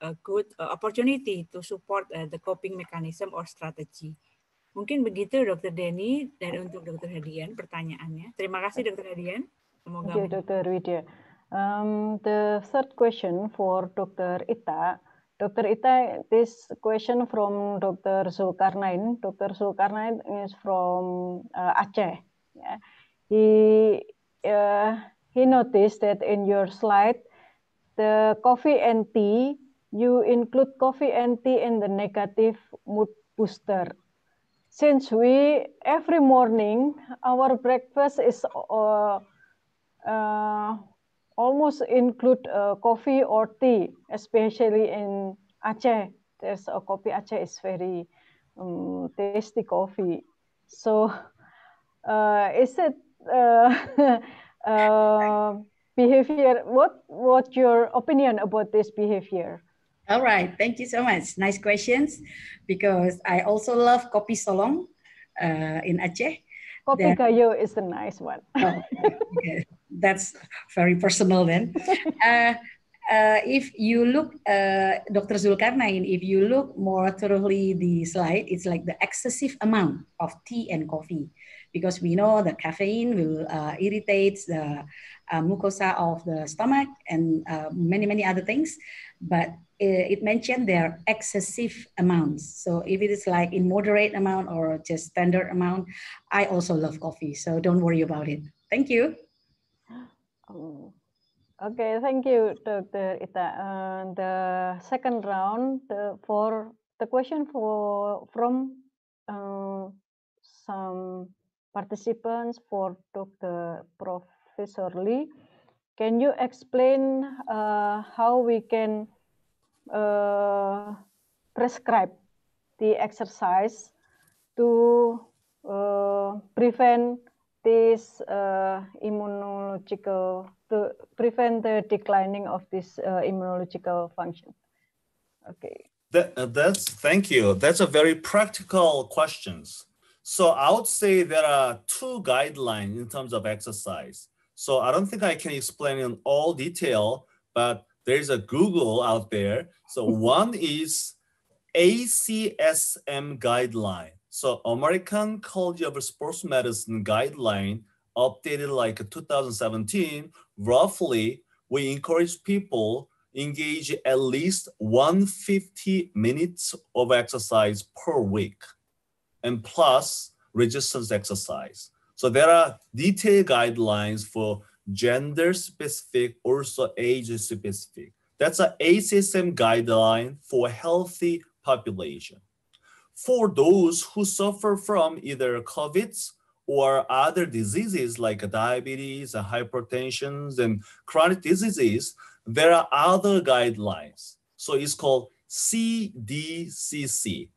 a good opportunity to support eh, the coping mechanism or strategy. Mungkin begitu Dr. Denny dan untuk Dr. Hadian pertanyaannya. Terima kasih Dr. Hadian. Semoga Thank you, Dr. Widya. Um, the third question for Dr. Ita. Dr. Ita, this question from Dr. Zulkarnain. Dr. Zulkarnain is from uh, Aceh. Yeah. He uh, he noticed that in your slide, the coffee and tea you include coffee and tea in the negative mood booster. Since we every morning our breakfast is uh, uh, almost include uh, coffee or tea, especially in Aceh. There's a coffee Aceh is very um, tasty coffee. So uh, is it uh, uh, behavior? What what your opinion about this behavior? All right, thank you so much. Nice questions, because I also love kopi solong uh, in Aceh. Kopi that, kayu is the nice one. oh, okay. That's very personal then. Uh, uh, if you look, uh, Dr. Zulkarnain, if you look more thoroughly the slide, it's like the excessive amount of tea and coffee, because we know the caffeine will uh, irritate the uh, mucosa of the stomach and uh, many, many other things. But uh, it mentioned their excessive amounts. So if it is like in moderate amount or just standard amount, I also love coffee. So don't worry about it. Thank you. Oh. Okay, thank you, Dr. Ita. Uh, the second round the, for the question for from uh, some participants for Dr. Professor Lee. Can you explain uh, how we can uh, prescribe the exercise to uh, prevent this uh, immunological to prevent the declining of this uh, immunological function okay that, uh, that's thank you that's a very practical questions so i would say there are two guidelines in terms of exercise so i don't think i can explain in all detail but there's a Google out there. So hmm. one is ACSM guideline. So American College of Sports Medicine guideline updated like 2017, roughly we encourage people engage at least 150 minutes of exercise per week and plus resistance exercise. So there are detailed guidelines for gender specific, also age specific. That's an ACSM guideline for healthy population. For those who suffer from either COVID or other diseases like diabetes, hypertension, and chronic diseases, there are other guidelines. So it's called CDCC.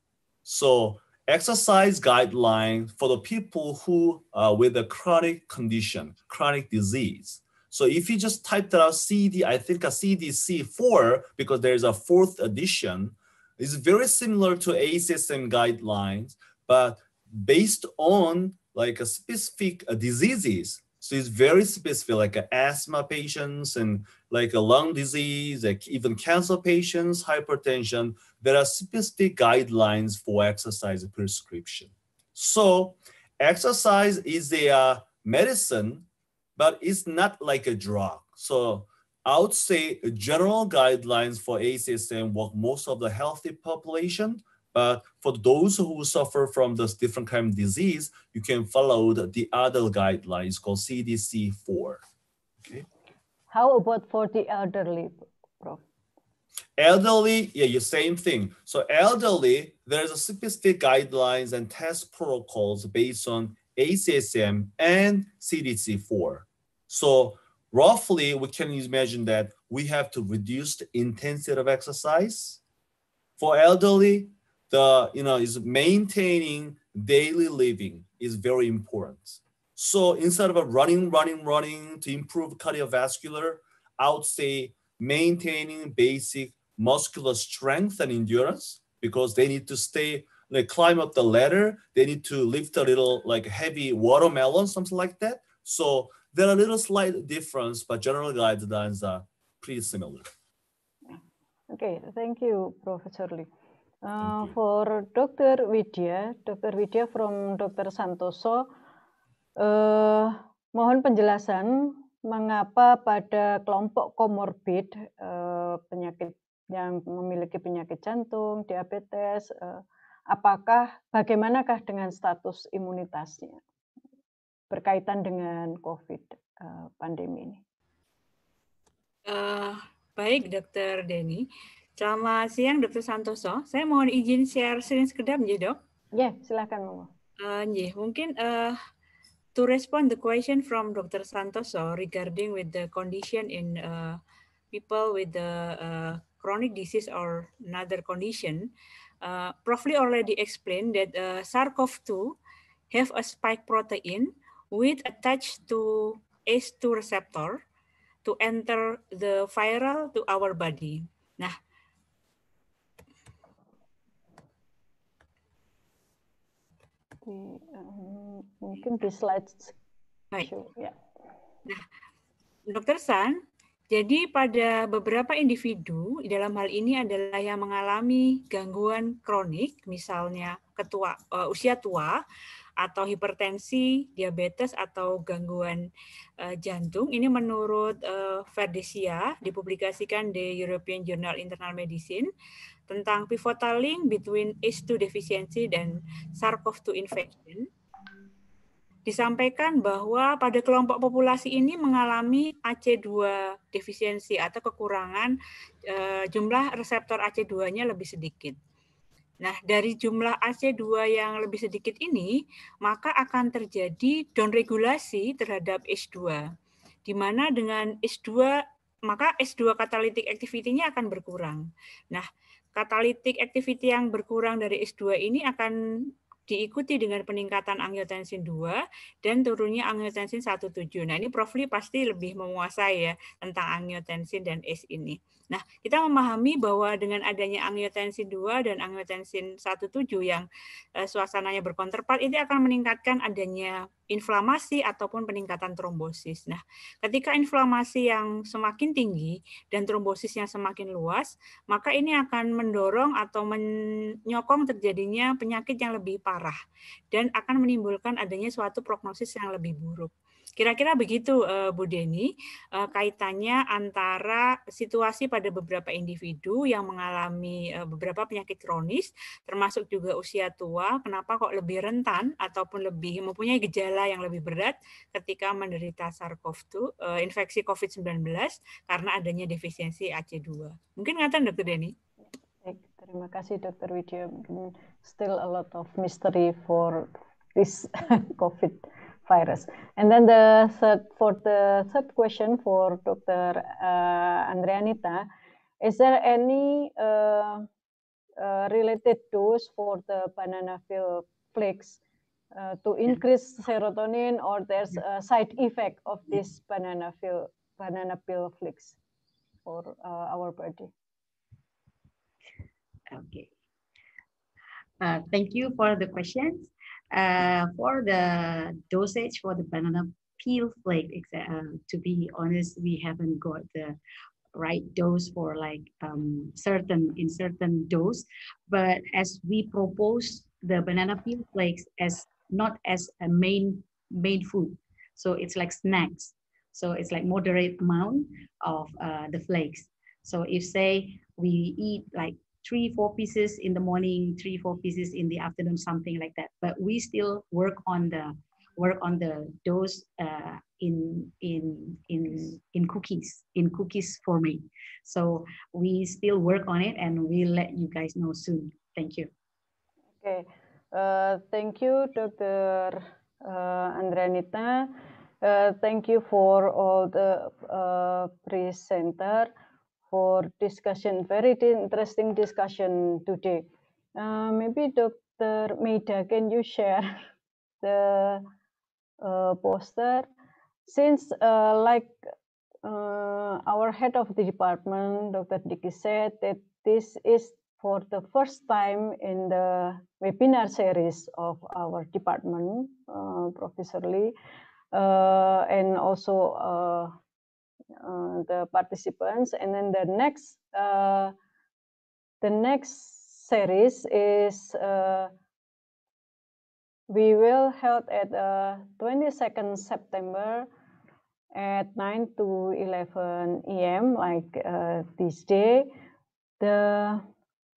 So exercise guideline for the people who are uh, with a chronic condition, chronic disease. So if you just type that out CD, I think a CDC4, because there's a fourth edition, is very similar to ACSM guidelines, but based on like a specific uh, diseases, so it's very specific, like asthma patients and like a lung disease, like even cancer patients, hypertension. There are specific guidelines for exercise prescription. So exercise is a uh, medicine, but it's not like a drug. So I would say general guidelines for ACSM work most of the healthy population, but for those who suffer from this different kind of disease, you can follow the, the other guidelines called CDC-4. Okay. How about for the elderly, Prof? Elderly, yeah, you same thing. So elderly, there's a specific guidelines and test protocols based on ACSM and CDC-4. So roughly, we can imagine that we have to reduce the intensity of exercise. For elderly, the you know is maintaining daily living is very important. So instead of running, running, running to improve cardiovascular, I would say maintaining basic muscular strength and endurance because they need to stay they climb up the ladder they need to lift a little like heavy watermelon something like that so there are little slight difference but general guidelines are pretty similar okay thank you professor lee Uh, for Dr. Widya, Dr. Widya from Dr. Santoso, uh, mohon penjelasan mengapa pada kelompok komorbid uh, penyakit yang memiliki penyakit jantung, diabetes, uh, apakah bagaimanakah dengan status imunitasnya berkaitan dengan COVID uh, pandemi ini? Uh, baik, Dr. Denny. Selamat siang, Dr. Santoso. Saya mohon izin share screen sekedap, ya, dok? Ya, yeah, silakan, Mama. Uh, eh, yeah, mungkin uh, to respond the question from Dr. Santoso regarding with the condition in uh, people with the uh, chronic disease or another condition, uh, probably already explained that uh, SARS-CoV-2 have a spike protein with attached to ACE2 receptor to enter the viral to our body. Nah, di um, eh, mungkin di slide. Baik. Ya. Nah, Dokter San, jadi pada beberapa individu, dalam hal ini adalah yang mengalami gangguan kronik, misalnya ketua, uh, usia tua, atau hipertensi, diabetes, atau gangguan uh, jantung. Ini menurut uh, eh, Verdesia, dipublikasikan di European Journal Internal Medicine, tentang pivotal link between h 2 deficiency dan SARS-CoV-2 infection disampaikan bahwa pada kelompok populasi ini mengalami AC2 defisiensi atau kekurangan eh, jumlah reseptor AC2-nya lebih sedikit. Nah, dari jumlah AC2 yang lebih sedikit ini, maka akan terjadi downregulasi terhadap H2, di mana dengan H2, maka H2 catalytic activity-nya akan berkurang. Nah, catalytic activity yang berkurang dari H2 ini akan diikuti dengan peningkatan angiotensin 2 dan turunnya angiotensin 17. Nah, ini Prof. Lee pasti lebih menguasai ya tentang angiotensin dan ACE ini. Nah, kita memahami bahwa dengan adanya angiotensin 2 dan angiotensin 17 yang eh, suasananya berkonterpart ini akan meningkatkan adanya inflamasi ataupun peningkatan trombosis. Nah, ketika inflamasi yang semakin tinggi dan trombosis yang semakin luas, maka ini akan mendorong atau menyokong terjadinya penyakit yang lebih parah parah dan akan menimbulkan adanya suatu prognosis yang lebih buruk. Kira-kira begitu eh, Bu Deni eh, kaitannya antara situasi pada beberapa individu yang mengalami eh, beberapa penyakit kronis termasuk juga usia tua kenapa kok lebih rentan ataupun lebih mempunyai gejala yang lebih berat ketika menderita SARS-CoV-2 infeksi COVID-19 karena adanya defisiensi AC2. Mungkin ngatain Dr. Deni. Terima kasih Dr. Widya. Still a lot of mystery for this COVID virus. And then the third, for the third question for Dr. Uh, Andreanita, is there any uh, uh, related dose for the banana flakes uh, to increase serotonin or there's a side effect of this banana peel, banana peel flakes for uh, our body? Okay. Uh, thank you for the questions. Uh, for the dosage for the banana peel flake, uh, to be honest, we haven't got the right dose for like um, certain in certain dose. But as we propose the banana peel flakes as not as a main main food, so it's like snacks. So it's like moderate amount of uh, the flakes. So if say we eat like three, four pieces in the morning, three, four pieces in the afternoon, something like that. But we still work on the work on the dose uh, in in in in cookies in cookies for me. So we still work on it, and we'll let you guys know soon. Thank you. Okay, uh, thank you, Dr. Uh, Andranita. Uh, thank you for all the uh, presenter for discussion. Very interesting discussion today. Uh, maybe Dr. Maida, can you share the uh, poster? Since uh, like uh, our head of the department, Dr. Dicky said that this is for the first time in the webinar series of our department, uh, Professor Lee, uh, and also Uh, the participants. And then the next uh, the next series is uh, we will held at uh, 22nd September at 9 to 11 a.m. like uh, this day. The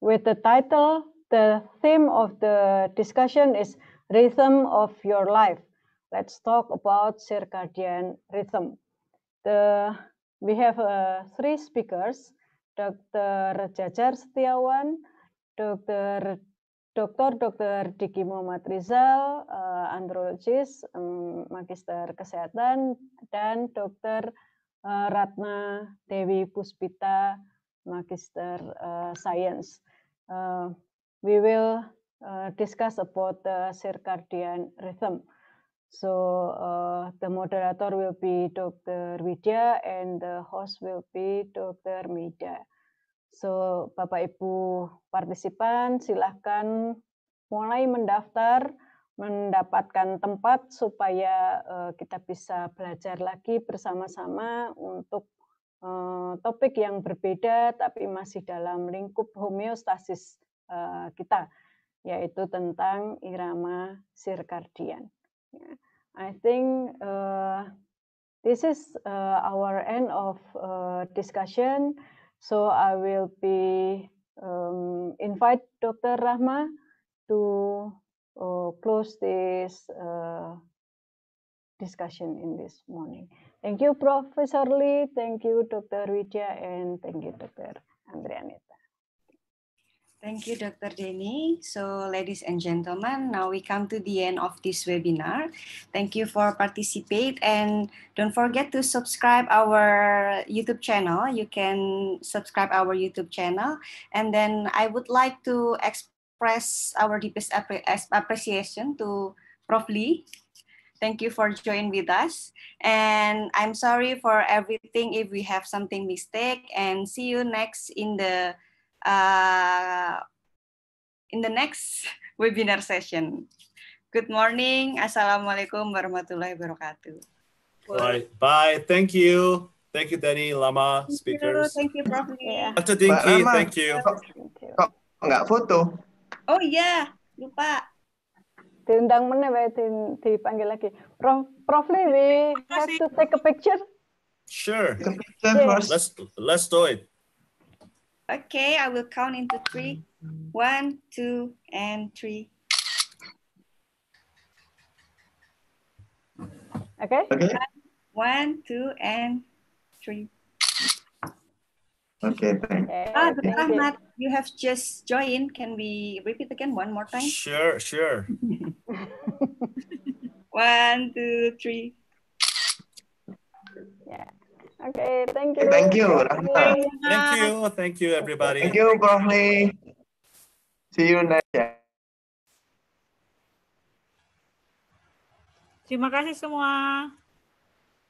with the title, the theme of the discussion is rhythm of your life. Let's talk about circadian rhythm the we have uh, three speakers, Dr. Jajar Setiawan, Dr. Dr. Dr. Diki Muhammad Rizal, uh, andrologis, um, magister kesehatan, dan Dr. Uh, Ratna Dewi Puspita, magister uh, science. Uh, we will uh, discuss about the circadian rhythm. So uh, the moderator will be Dr. Widya and the host will be Dr. Meida. So Bapak Ibu partisipan silahkan mulai mendaftar, mendapatkan tempat supaya uh, kita bisa belajar lagi bersama-sama untuk uh, topik yang berbeda tapi masih dalam lingkup homeostasis uh, kita, yaitu tentang irama sirkardian. Yeah, I think uh, this is uh, our end of uh, discussion. So I will be um, invite Dr. Rahma to uh, close this uh, discussion in this morning. Thank you, Professor Lee. Thank you, Dr. Vidya, and thank you, Dr. Andrianita. Thank you, Dr. Denny. So ladies and gentlemen, now we come to the end of this webinar. Thank you for participate and don't forget to subscribe our YouTube channel. You can subscribe our YouTube channel. And then I would like to express our deepest appreciation to Prof. Lee thank you for joining with us and i'm sorry for everything if we have something mistake and see you next in the uh, in the next webinar session. Good morning. Assalamualaikum warahmatullahi wabarakatuh. Bye. Bye. Thank you. Thank you, Danny, Lama, thank speakers. You, thank you, Prof. Yeah. Dr. Dinky, Lama, thank you. Kok, kok foto? Oh iya, yeah. lupa. Diundang mana, Pak? Dipanggil lagi. Prof, Prof Lee, have to take a picture. Sure. yeah. Let's, let's do it. Okay, I will count into three. One, two, and three. Okay. okay. One, two, and three. Okay, thank. Okay. Ah, okay. Ahmad, you have just joined. Can we repeat again one more time? Sure, sure. one, two, three. Yeah. Okay, thank you. Thank you, Rahma. Thank you, thank you, everybody. Thank you, Prohli. See you next time. Terima kasih semua.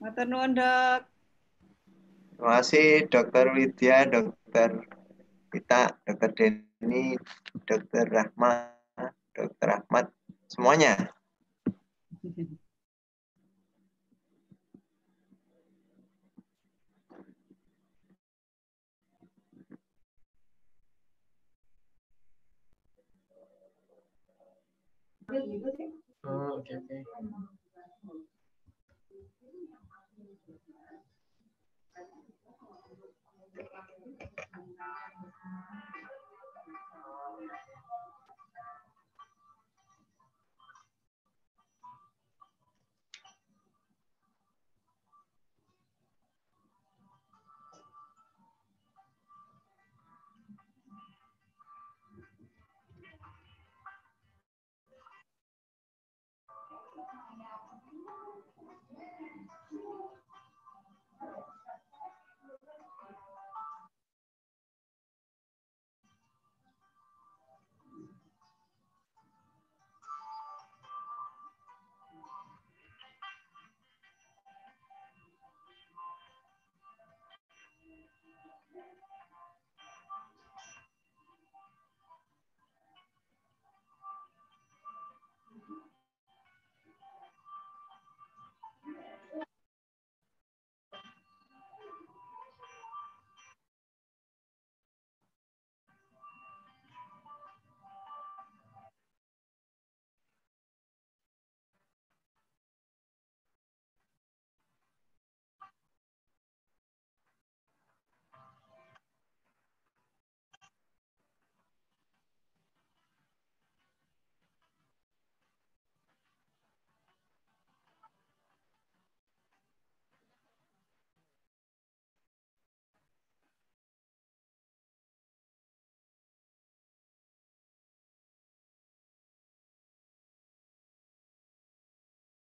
Matur nuwun, Dok. Terima kasih Dokter Widya, Dokter Kita, Dokter Deni, Dokter Rahma, Dokter Ahmad, semuanya. Oh, okay, okay.